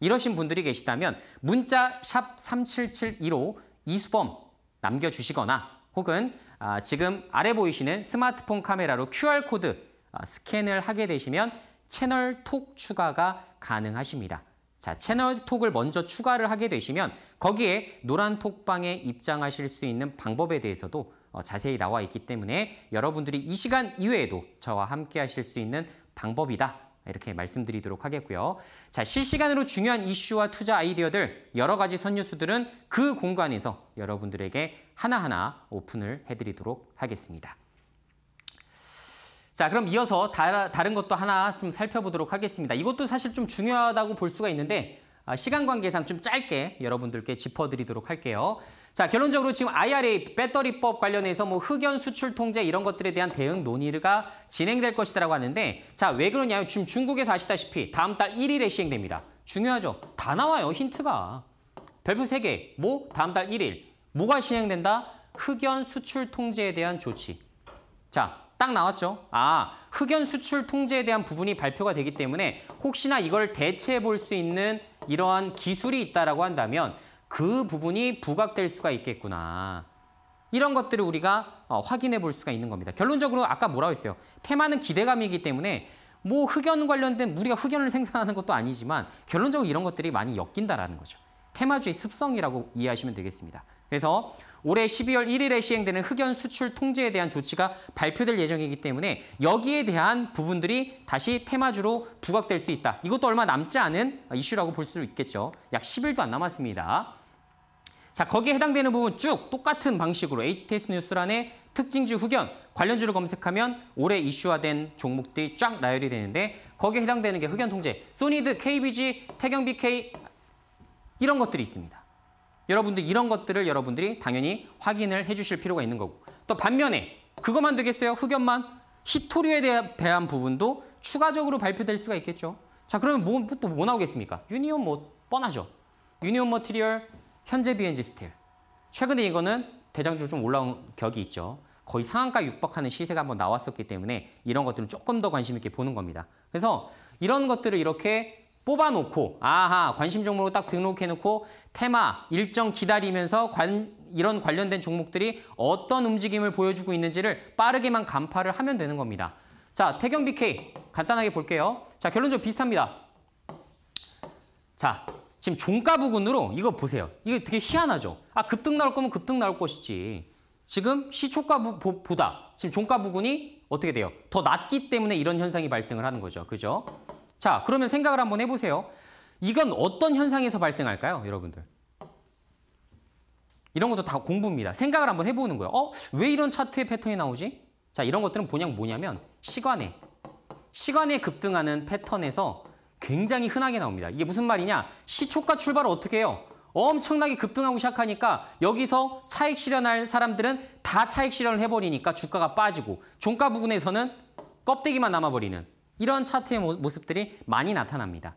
[SPEAKER 1] 이러신 분들이 계시다면 문자 샵 3772로 이수범 남겨주시거나 혹은 아, 지금 아래 보이시는 스마트폰 카메라로 QR코드 아, 스캔을 하게 되시면 채널 톡 추가가 가능하십니다. 자, 채널 톡을 먼저 추가를 하게 되시면 거기에 노란 톡방에 입장하실 수 있는 방법에 대해서도 어, 자세히 나와 있기 때문에 여러분들이 이 시간 이외에도 저와 함께 하실 수 있는 방법이다. 이렇게 말씀드리도록 하겠고요. 자, 실시간으로 중요한 이슈와 투자 아이디어들, 여러 가지 선뉴수들은그 공간에서 여러분들에게 하나하나 오픈을 해드리도록 하겠습니다. 자, 그럼 이어서 다, 른 것도 하나 좀 살펴보도록 하겠습니다. 이것도 사실 좀 중요하다고 볼 수가 있는데 아, 시간 관계상 좀 짧게 여러분들께 짚어드리도록 할게요. 자, 결론적으로 지금 IRA 배터리법 관련해서 뭐 흑연 수출 통제 이런 것들에 대한 대응 논의가 진행될 것이라고 하는데 자, 왜 그러냐면 지금 중국에서 아시다시피 다음 달 1일에 시행됩니다. 중요하죠? 다 나와요, 힌트가. 별표 3개, 뭐? 다음 달 1일. 뭐가 시행된다? 흑연 수출 통제에 대한 조치. 자, 딱 나왔죠. 아, 흑연 수출 통제에 대한 부분이 발표가 되기 때문에 혹시나 이걸 대체해 볼 수 있는 이러한 기술이 있다라고 한다면 그 부분이 부각될 수가 있겠구나. 이런 것들을 우리가 어, 확인해 볼 수가 있는 겁니다. 결론적으로 아까 뭐라고 했어요? 테마는 기대감이기 때문에 뭐 흑연 관련된 우리가 흑연을 생산하는 것도 아니지만 결론적으로 이런 것들이 많이 엮인다라는 거죠. 테마주의 습성이라고 이해하시면 되겠습니다. 그래서 올해 12월 1일에 시행되는 흑연 수출 통제에 대한 조치가 발표될 예정이기 때문에 여기에 대한 부분들이 다시 테마주로 부각될 수 있다. 이것도 얼마 남지 않은 이슈라고 볼 수 있겠죠. 약 10일도 안 남았습니다. 자 거기에 해당되는 부분 쭉 똑같은 방식으로 HTS 뉴스란에 특징주 흑연 관련주를 검색하면 올해 이슈화된 종목들이 쫙 나열이 되는데 거기에 해당되는 게 흑연 통제, 소니드, KBG, 태경 BK 이런 것들이 있습니다. 여러분들 이런 것들을 여러분들이 당연히 확인을 해주실 필요가 있는 거고 또 반면에 그것만 되겠어요? 흑연만? 히토류에 대한 부분도 추가적으로 발표될 수가 있겠죠. 자 그러면 뭐, 또 뭐 나오겠습니까? 유니온 뭐 뻔하죠. 유니온 머티리얼 현재 BNG 스틸. 최근에 이거는 대장주로 좀 올라온 격이 있죠. 거의 상한가 육박하는 시세가 한번 나왔었기 때문에 이런 것들을 조금 더 관심 있게 보는 겁니다. 그래서 이런 것들을 이렇게 뽑아놓고 아하 관심 종목으로 딱 등록해놓고 테마 일정 기다리면서 관, 이런 관련된 종목들이 어떤 움직임을 보여주고 있는지를 빠르게만 간파를 하면 되는 겁니다. 자 태경 BK 간단하게 볼게요. 자결론적 비슷합니다. 자 지금 종가 부근으로 이거 보세요. 이게 되게 희한하죠. 아 급등 나올 거면 급등 나올 것이지. 지금 시초가 보다 지금 종가 부근이 어떻게 돼요? 더 낮기 때문에 이런 현상이 발생을 하는 거죠. 그죠? 자, 그러면 생각을 한번 해보세요. 이건 어떤 현상에서 발생할까요, 여러분들? 이런 것도 다 공부입니다. 생각을 한번 해보는 거예요. 어? 왜 이런 차트의 패턴이 나오지? 자, 이런 것들은 뭐냐, 뭐냐면 시간에, 시간에 급등하는 패턴에서 굉장히 흔하게 나옵니다. 이게 무슨 말이냐? 시초가 출발을 어떻게 해요? 엄청나게 급등하고 시작하니까 여기서 차익 실현할 사람들은 다 차익 실현을 해버리니까 주가가 빠지고 종가 부근에서는 껍데기만 남아버리는 이런 차트의 모습들이 많이 나타납니다.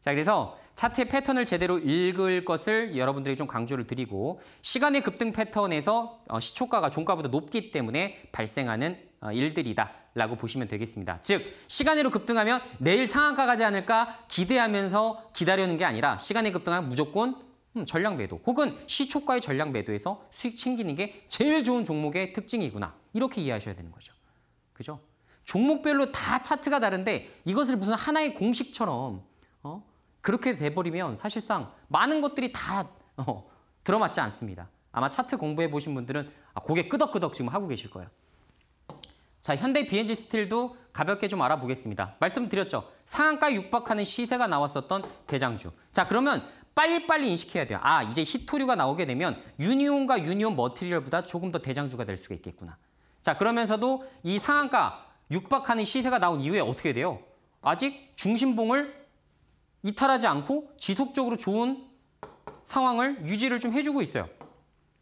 [SPEAKER 1] 자, 그래서 차트의 패턴을 제대로 읽을 것을 여러분들이좀 강조를 드리고 시간의 급등 패턴에서 어, 시초가가 종가보다 높기 때문에 발생하는 어, 일들이다. 라고 보시면 되겠습니다. 즉, 시간으로 급등하면 내일 상한가 가지 않을까 기대하면서 기다려는게 아니라 시간의 급등하면 무조건 음, 전량 매도 혹은 시초가의 전량 매도에서 수익 챙기는 게 제일 좋은 종목의 특징이구나. 이렇게 이해하셔야 되는 거죠. 그죠? 종목별로 다 차트가 다른데 이것을 무슨 하나의 공식처럼 어? 그렇게 돼버리면 사실상 많은 것들이 다 어, 들어맞지 않습니다. 아마 차트 공부해 보신 분들은 아, 고개 끄덕끄덕 지금 하고 계실 거예요. 자, 현대 BNG 스틸도 가볍게 좀 알아보겠습니다. 말씀드렸죠. 상한가 육박하는 시세가 나왔었던 대장주. 자, 그러면 빨리빨리 인식해야 돼요. 아, 이제 히토류가 나오게 되면 유니온과 유니온 머티리얼보다 조금 더 대장주가 될 수가 있겠구나. 자, 그러면서도 이 상한가 육박하는 시세가 나온 이후에 어떻게 돼요? 아직 중심봉을 이탈하지 않고 지속적으로 좋은 상황을 유지를 좀 해주고 있어요.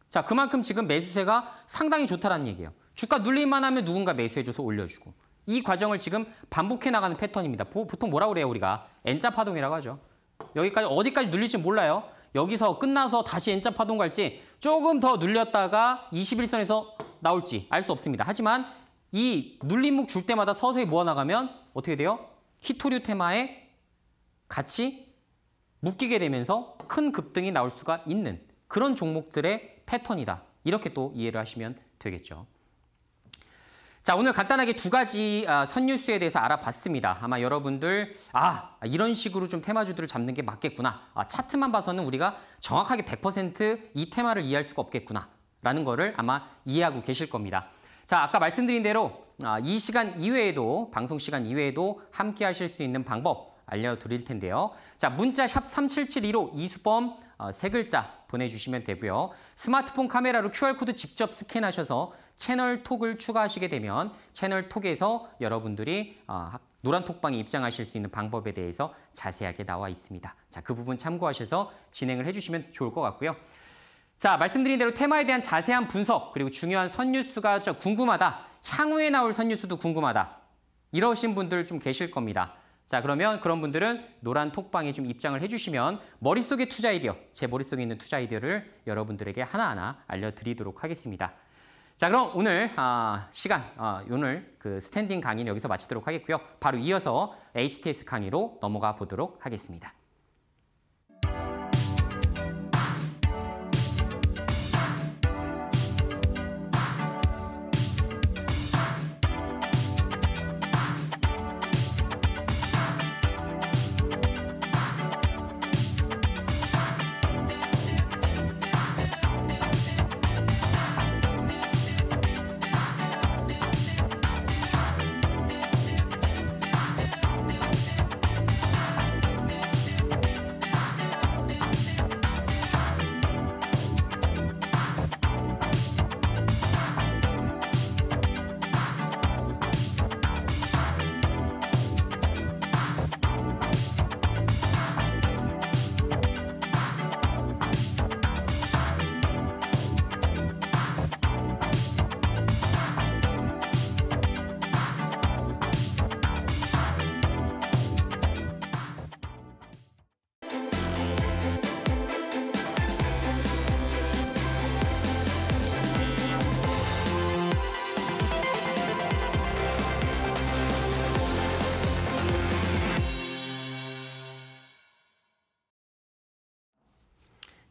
[SPEAKER 1] 자, 그만큼 지금 매수세가 상당히 좋다라는 얘기예요. 주가 눌릴만 하면 누군가 매수해줘서 올려주고. 이 과정을 지금 반복해 나가는 패턴입니다. 보통 뭐라고 그래요, 우리가? N자 파동이라고 하죠. 여기까지 어디까지 눌릴지 몰라요. 여기서 끝나서 다시 N자 파동 갈지 조금 더 눌렸다가 21선에서 나올지 알 수 없습니다. 하지만 이 눌림목 줄 때마다 서서히 모아나가면 어떻게 돼요? 히토류테마에 같이 묶이게 되면서 큰 급등이 나올 수가 있는 그런 종목들의 패턴이다. 이렇게 또 이해를 하시면 되겠죠. 자 오늘 간단하게 두 가지 아, 선뉴스에 대해서 알아봤습니다. 아마 여러분들 아 이런 식으로 좀 테마주들을 잡는 게 맞겠구나. 아, 차트만 봐서는 우리가 정확하게 100%이 테마를 이해할 수가 없겠구나 라는 거를 아마 이해하고 계실 겁니다. 자, 아까 말씀드린 대로 아, 이 시간 이외에도 방송 시간 이외에도 함께 하실 수 있는 방법 알려드릴 텐데요. 자, 문자 샵 3772로 이수범 어, 세 글자 보내주시면 되고요. 스마트폰 카메라로 QR코드 직접 스캔하셔서 채널톡을 추가하시게 되면 채널톡에서 여러분들이 아, 노란톡방에 입장하실 수 있는 방법에 대해서 자세하게 나와 있습니다. 자, 그 부분 참고하셔서 진행을 해주시면 좋을 것 같고요. 자, 말씀드린 대로 테마에 대한 자세한 분석, 그리고 중요한 선뉴스가 좀 궁금하다. 향후에 나올 선뉴스도 궁금하다. 이러신 분들 좀 계실 겁니다. 자, 그러면 그런 분들은 노란 톡방에 좀 입장을 해주시면 머릿속에 투자 아이디어, 제 머릿속에 있는 투자 아이디어를 여러분들에게 하나하나 알려드리도록 하겠습니다. 자, 그럼 오늘 아, 시간, 아, 오늘 그 스탠딩 강의는 여기서 마치도록 하겠고요. 바로 이어서 HTS 강의로 넘어가 보도록 하겠습니다.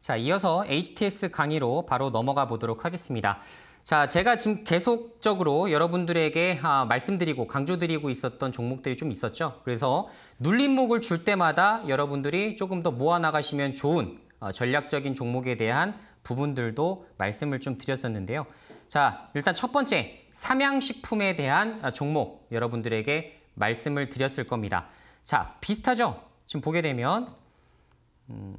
[SPEAKER 1] 자, 이어서 HTS 강의로 바로 넘어가 보도록 하겠습니다. 자, 제가 지금 계속적으로 여러분들에게 아, 말씀드리고 강조드리고 있었던 종목들이 좀 있었죠. 그래서 눌림목을 줄 때마다 여러분들이 조금 더 모아나가시면 좋은 어, 전략적인 종목에 대한 부분들도 말씀을 좀 드렸었는데요. 자, 일단 첫 번째 삼양식품에 대한 아, 종목 여러분들에게 말씀을 드렸을 겁니다. 자, 비슷하죠? 지금 보게 되면 음...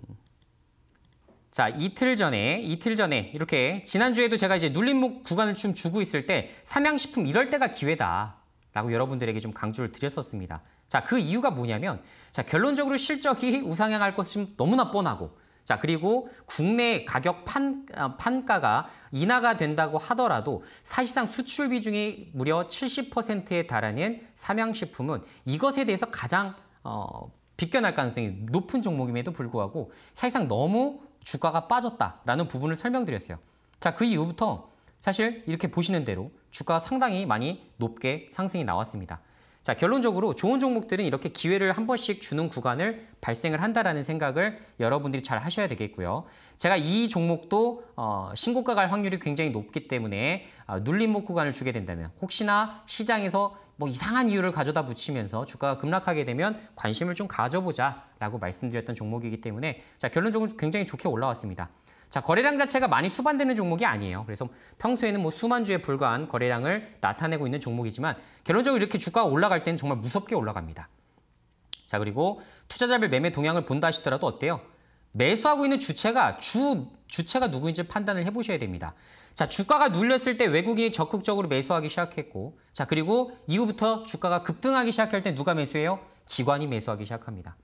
[SPEAKER 1] 자, 이틀 전에, 이틀 전에 이렇게 지난주에도 제가 이제 눌림목 구간을 좀 주고 있을 때 삼양식품 이럴 때가 기회다. 라고 여러분들에게 좀 강조를 드렸었습니다. 자, 그 이유가 뭐냐면 자, 결론적으로 실적이 우상향할 것은 너무나 뻔하고 자, 그리고 국내 가격 판, 어, 판가가 인하가 된다고 하더라도 사실상 수출 비중이 무려 70%에 달하는 삼양식품은 이것에 대해서 가장 어, 빗겨날 가능성이 높은 종목임에도 불구하고 사실상 너무 주가가 빠졌다라는 부분을 설명드렸어요. 자, 그 이후부터 사실 이렇게 보시는 대로 주가가 상당히 많이 높게 상승이 나왔습니다. 자, 결론적으로 좋은 종목들은 이렇게 기회를 한 번씩 주는 구간을 발생을 한다라는 생각을 여러분들이 잘 하셔야 되겠고요. 제가 이 종목도 어, 신고가 갈 확률이 굉장히 높기 때문에 어, 눌림목 구간을 주게 된다면 혹시나 시장에서 뭐 이상한 이유를 가져다 붙이면서 주가가 급락하게 되면 관심을 좀 가져보자라고 말씀드렸던 종목이기 때문에 자, 결론적으로 굉장히 좋게 올라왔습니다. 자, 거래량 자체가 많이 수반되는 종목이 아니에요. 그래서 평소에는 뭐 수만 주에 불과한 거래량을 나타내고 있는 종목이지만 결론적으로 이렇게 주가가 올라갈 때는 정말 무섭게 올라갑니다. 자, 그리고 투자자별 매매 동향을 본다 하시더라도 어때요? 매수하고 있는 주체가 주 주체가 누구인지 판단을 해보셔야 됩니다. 자, 주가가 눌렸을 때 외국인이 적극적으로 매수하기 시작했고, 자, 그리고 이후부터 주가가 급등하기 시작할 때 누가 매수해요? 기관이 매수하기 시작합니다.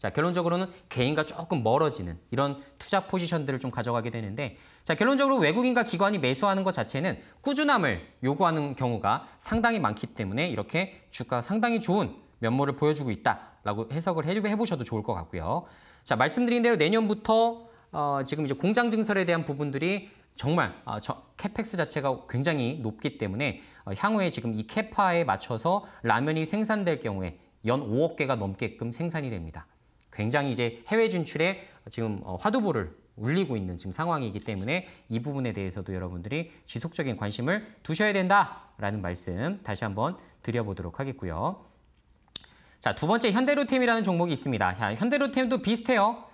[SPEAKER 1] 자, 결론적으로는 개인과 조금 멀어지는 이런 투자 포지션들을 좀 가져가게 되는데 자, 결론적으로 외국인과 기관이 매수하는 것 자체는 꾸준함을 요구하는 경우가 상당히 많기 때문에 이렇게 주가 상당히 좋은 면모를 보여주고 있다라고 해석을 해보셔도 좋을 것 같고요. 자, 말씀드린 대로 내년부터 어, 지금 이제 공장 증설에 대한 부분들이 정말 어, 저, 캐펙스 자체가 굉장히 높기 때문에 어, 향후에 지금 이 캐파에 맞춰서 라면이 생산될 경우에 연 5억 개가 넘게끔 생산이 됩니다. 굉장히 이제 해외 진출에 지금 어, 화두보를 울리고 있는 지금 상황이기 때문에 이 부분에 대해서도 여러분들이 지속적인 관심을 두셔야 된다라는 말씀 다시 한번 드려보도록 하겠고요. 자, 두 번째 현대로템이라는 종목이 있습니다. 현대로템도 비슷해요.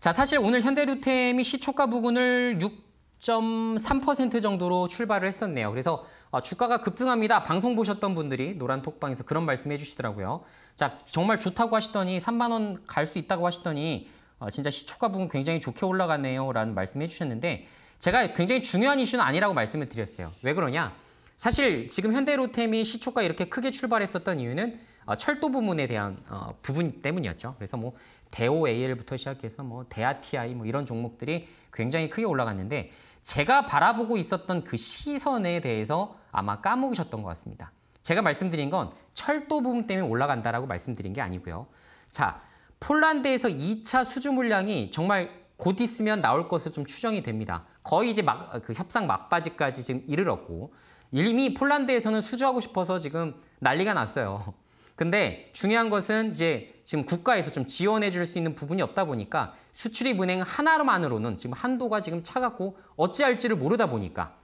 [SPEAKER 1] 자, 사실 오늘 현대로템이 시초가 부근을 6 0.3% 정도로 출발을 했었네요. 그래서 어, 주가가 급등합니다. 방송 보셨던 분들이 노란 톡방에서 그런 말씀 해주시더라고요. 자, 정말 좋다고 하시더니 3만 원 갈 수 있다고 하시더니 어, 진짜 시초가 부분 굉장히 좋게 올라갔네요 라는 말씀 해주셨는데 제가 굉장히 중요한 이슈는 아니라고 말씀을 드렸어요. 왜 그러냐? 사실 지금 현대로템이 시초가 이렇게 크게 출발했었던 이유는 어, 철도 부문에 대한 부분 때문이었죠. 그래서 뭐 대오 AL부터 시작해서 뭐 대아TI 뭐 이런 종목들이 굉장히 크게 올라갔는데 제가 바라보고 있었던 그 시선에 대해서 아마 까먹으셨던 것 같습니다. 제가 말씀드린 건 철도 부분 때문에 올라간다라고 말씀드린 게 아니고요. 자, 폴란드에서 2차 수주 물량이 정말 곧 있으면 나올 것으로 좀 추정이 됩니다. 거의 이제 막, 그 협상 막바지까지 지금 이르렀고 이미 폴란드에서는 수주하고 싶어서 지금 난리가 났어요. 근데 중요한 것은 이제 지금 국가에서 좀 지원해 줄 수 있는 부분이 없다 보니까 수출입 은행 하나로만으로는 지금 한도가 지금 차갑고 어찌할지를 모르다 보니까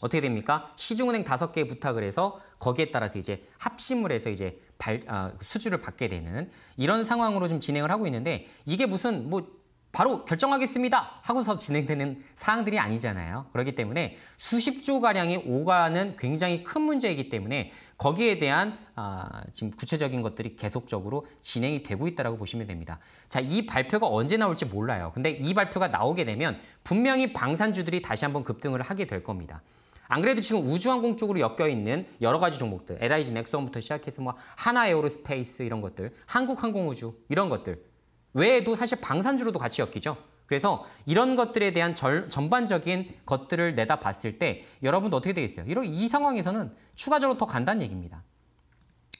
[SPEAKER 1] 어떻게 됩니까? 시중은행 다섯 개 부탁을 해서 거기에 따라서 이제 합심을 해서 이제 발, 아, 수주를 받게 되는 이런 상황으로 좀 진행을 하고 있는데 이게 무슨 뭐 바로 결정하겠습니다 하고서 진행되는 사항들이 아니잖아요. 그렇기 때문에 수십조가량이 오가는 굉장히 큰 문제이기 때문에 거기에 대한 아, 지금 구체적인 것들이 계속적으로 진행이 되고 있다고 보시면 됩니다. 자, 이 발표가 언제 나올지 몰라요. 근데 이 발표가 나오게 되면 분명히 방산주들이 다시 한번 급등을 하게 될 겁니다. 안 그래도 지금 우주항공 쪽으로 엮여있는 여러 가지 종목들 LIG, 넥스원부터 시작해서 뭐 하나에어로스페이스 이런 것들, 한국항공우주 이런 것들 외에도 사실 방산주로도 같이 엮이죠. 그래서 이런 것들에 대한 절, 전반적인 것들을 내다봤을 때 여러분도 어떻게 되겠어요? 이런 이 상황에서는 추가적으로 더 간다는 얘기입니다.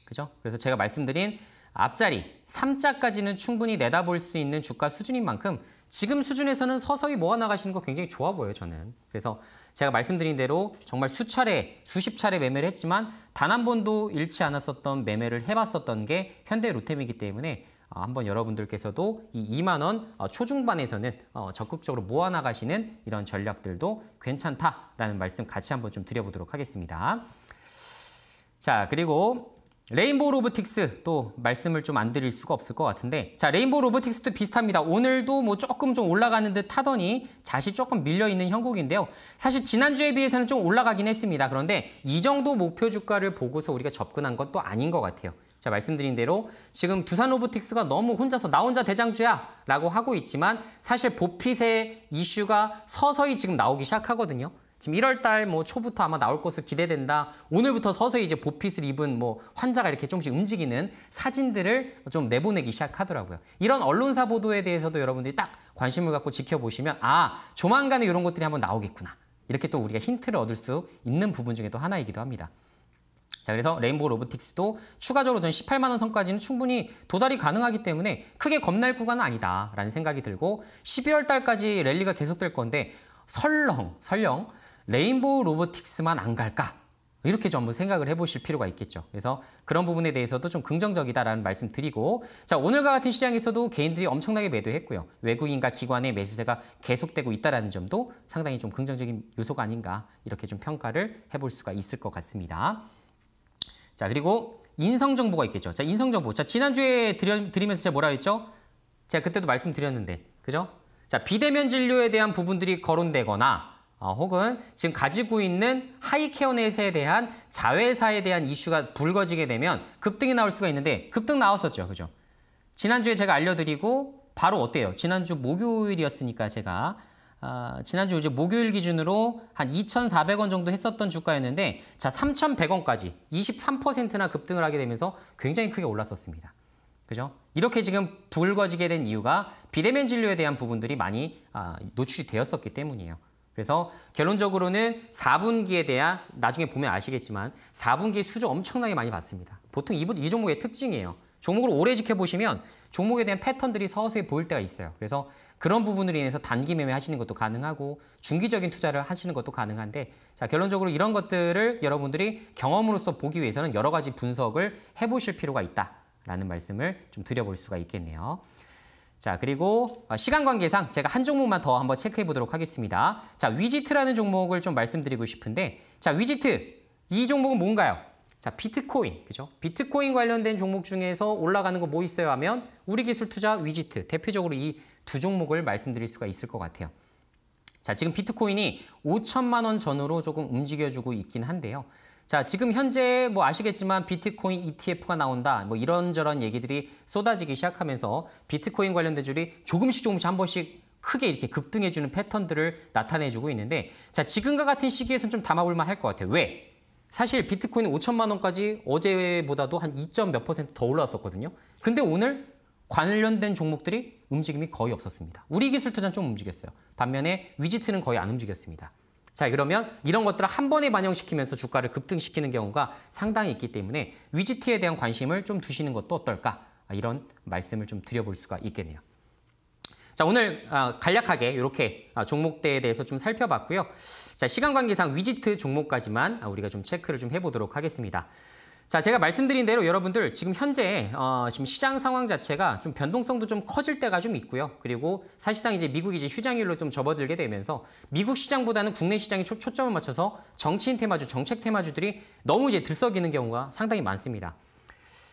[SPEAKER 1] 그죠? 그래서 제가 말씀드린 앞자리 3자까지는 충분히 내다볼 수 있는 주가 수준인 만큼 지금 수준에서는 서서히 모아나가시는 거 굉장히 좋아 보여요 저는 그래서 제가 말씀드린 대로 정말 수차례 수십 차례 매매를 했지만 단 한 번도 잃지 않았었던 매매를 해봤었던 게 현대 로템이기 때문에 아, 한번 여러분들께서도 이 2만 원 어, 초중반에서는 어, 적극적으로 모아 나가시는 이런 전략들도 괜찮다라는 말씀 같이 한번 좀 드려보도록 하겠습니다. 자, 그리고 레인보우 로보틱스 또 말씀을 좀 안 드릴 수가 없을 것 같은데 자 레인보우 로보틱스도 비슷합니다. 오늘도 뭐 조금 좀 올라가는 듯 하더니 다시 조금 밀려있는 형국인데요. 사실 지난주에 비해서는 좀 올라가긴 했습니다. 그런데 이 정도 목표 주가를 보고서 우리가 접근한 것도 아닌 것 같아요. 자 말씀드린 대로 지금 두산 로보틱스가 너무 혼자서 나 혼자 대장주야 라고 하고 있지만 사실 보핏의 이슈가 서서히 지금 나오기 시작하거든요. 지금 1월 달 뭐 초부터 아마 나올 것으로 기대된다. 오늘부터 서서히 이제 보핏을 입은 뭐 환자가 이렇게 조금씩 움직이는 사진들을 좀 내보내기 시작하더라고요. 이런 언론사 보도에 대해서도 여러분들이 딱 관심을 갖고 지켜보시면 아, 조만간에 이런 것들이 한번 나오겠구나. 이렇게 또 우리가 힌트를 얻을 수 있는 부분 중에 또 하나이기도 합니다. 자, 그래서 레인보우 로보틱스도 추가적으로 전 18만 원 선까지는 충분히 도달이 가능하기 때문에 크게 겁날 구간은 아니다라는 생각이 들고 12월 달까지 랠리가 계속될 건데 설렁, 설령 레인보우 로보틱스만 안 갈까? 이렇게 좀 한번 생각을 해보실 필요가 있겠죠. 그래서 그런 부분에 대해서도 좀 긍정적이다라는 말씀 드리고 자 오늘과 같은 시장에서도 개인들이 엄청나게 매도했고요. 외국인과 기관의 매수세가 계속되고 있다는 점도 상당히 좀 긍정적인 요소가 아닌가 이렇게 좀 평가를 해볼 수가 있을 것 같습니다. 자, 그리고 인성 정보가 있겠죠. 자, 인성 정보. 자, 지난주에 드려, 드리면서 제가 뭐라 했죠? 제가 그때도 말씀드렸는데. 그죠? 자, 비대면 진료에 대한 부분들이 거론되거나 어, 혹은 지금 가지고 있는 하이케어넷에 대한 자회사에 대한 이슈가 불거지게 되면 급등이 나올 수가 있는데 급등 나왔었죠. 그죠? 지난주에 제가 알려드리고 바로 어때요? 지난주 목요일이었으니까 제가 아, 지난주 이제 목요일 기준으로 한 2,400원 정도 했었던 주가였는데 자 3,100원까지 23%나 급등을 하게 되면서 굉장히 크게 올랐었습니다. 그죠? 이렇게 지금 불거지게 된 이유가 비대면 진료에 대한 부분들이 많이 아, 노출이 되었었기 때문이에요. 그래서 결론적으로는 4분기에 대한 나중에 보면 아시겠지만 4분기 수주 엄청나게 많이 봤습니다. 보통 이, 이 종목의 특징이에요. 종목을 오래 지켜보시면 종목에 대한 패턴들이 서서히 보일 때가 있어요. 그래서 그런 부분으로 인해서 단기 매매 하시는 것도 가능하고 중기적인 투자를 하시는 것도 가능한데 자 결론적으로 이런 것들을 여러분들이 경험으로서 보기 위해서는 여러 가지 분석을 해보실 필요가 있다라는 말씀을 좀 드려볼 수가 있겠네요. 자 그리고 어, 시간 관계상 제가 한 종목만 더 한번 체크해 보도록 하겠습니다. 자 위지트라는 종목을 좀 말씀드리고 싶은데 자 위지트 이 종목은 뭔가요? 자, 비트코인, 그죠? 비트코인 관련된 종목 중에서 올라가는 거 뭐 있어요 하면 우리 기술 투자 위지트, 대표적으로 이 두 종목을 말씀드릴 수가 있을 것 같아요. 자, 지금 비트코인이 5천만 원 전후로 조금 움직여주고 있긴 한데요. 자, 지금 현재 뭐 아시겠지만 비트코인 ETF가 나온다. 뭐 이런저런 얘기들이 쏟아지기 시작하면서 비트코인 관련된 줄이 조금씩 조금씩 한 번씩 크게 이렇게 급등해주는 패턴들을 나타내주고 있는데 자, 지금과 같은 시기에서는 좀 담아볼만 할 것 같아요. 왜? 사실 비트코인 5천만 원까지 어제보다도 한 2점 몇 퍼센트 더 올라왔었거든요. 근데 오늘 관련된 종목들이 움직임이 거의 없었습니다. 우리 기술 투자는 좀 움직였어요. 반면에 위지트는 거의 안 움직였습니다. 자 그러면 이런 것들을 한 번에 반영시키면서 주가를 급등시키는 경우가 상당히 있기 때문에 위지트에 대한 관심을 좀 두시는 것도 어떨까 아, 이런 말씀을 좀 드려볼 수가 있겠네요. 자, 오늘 아, 간략하게 이렇게 아, 종목대에 대해서 좀 살펴봤고요. 자, 시간 관계상 위지트 종목까지만 아, 우리가 좀 체크를 좀 해보도록 하겠습니다. 자, 제가 말씀드린 대로 여러분들 지금 현재 어, 지금 시장 상황 자체가 좀 변동성도 좀 커질 때가 좀 있고요. 그리고 사실상 이제 미국 이제 휴장일로 좀 접어들게 되면서 미국 시장보다는 국내 시장에 초, 초점을 맞춰서 정치인 테마주, 정책 테마주들이 너무 이제 들썩이는 경우가 상당히 많습니다.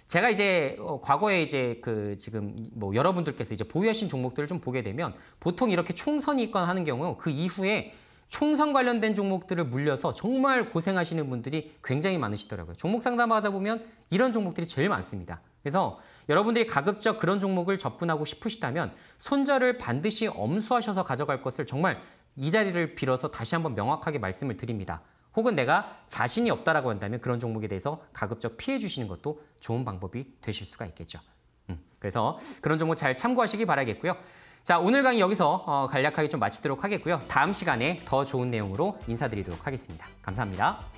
[SPEAKER 1] 제가 이제 어, 과거에 이제 그 지금 뭐 여러분들께서 이제 보유하신 종목들을 좀 보게 되면 보통 이렇게 총선이 있거나 하는 경우 그 이후에 총선 관련된 종목들을 물려서 정말 고생하시는 분들이 굉장히 많으시더라고요. 종목 상담하다 보면 이런 종목들이 제일 많습니다. 그래서 여러분들이 가급적 그런 종목을 접근하고 싶으시다면 손절을 반드시 엄수하셔서 가져갈 것을 정말 이 자리를 빌어서 다시 한번 명확하게 말씀을 드립니다. 혹은 내가 자신이 없다라고 한다면 그런 종목에 대해서 가급적 피해 주시는 것도 좋은 방법이 되실 수가 있겠죠. 음, 그래서 그런 종목 잘 참고하시기 바라겠고요. 자, 오늘 강의 여기서 어, 간략하게 좀 마치도록 하겠고요. 다음 시간에 더 좋은 내용으로 인사드리도록 하겠습니다. 감사합니다.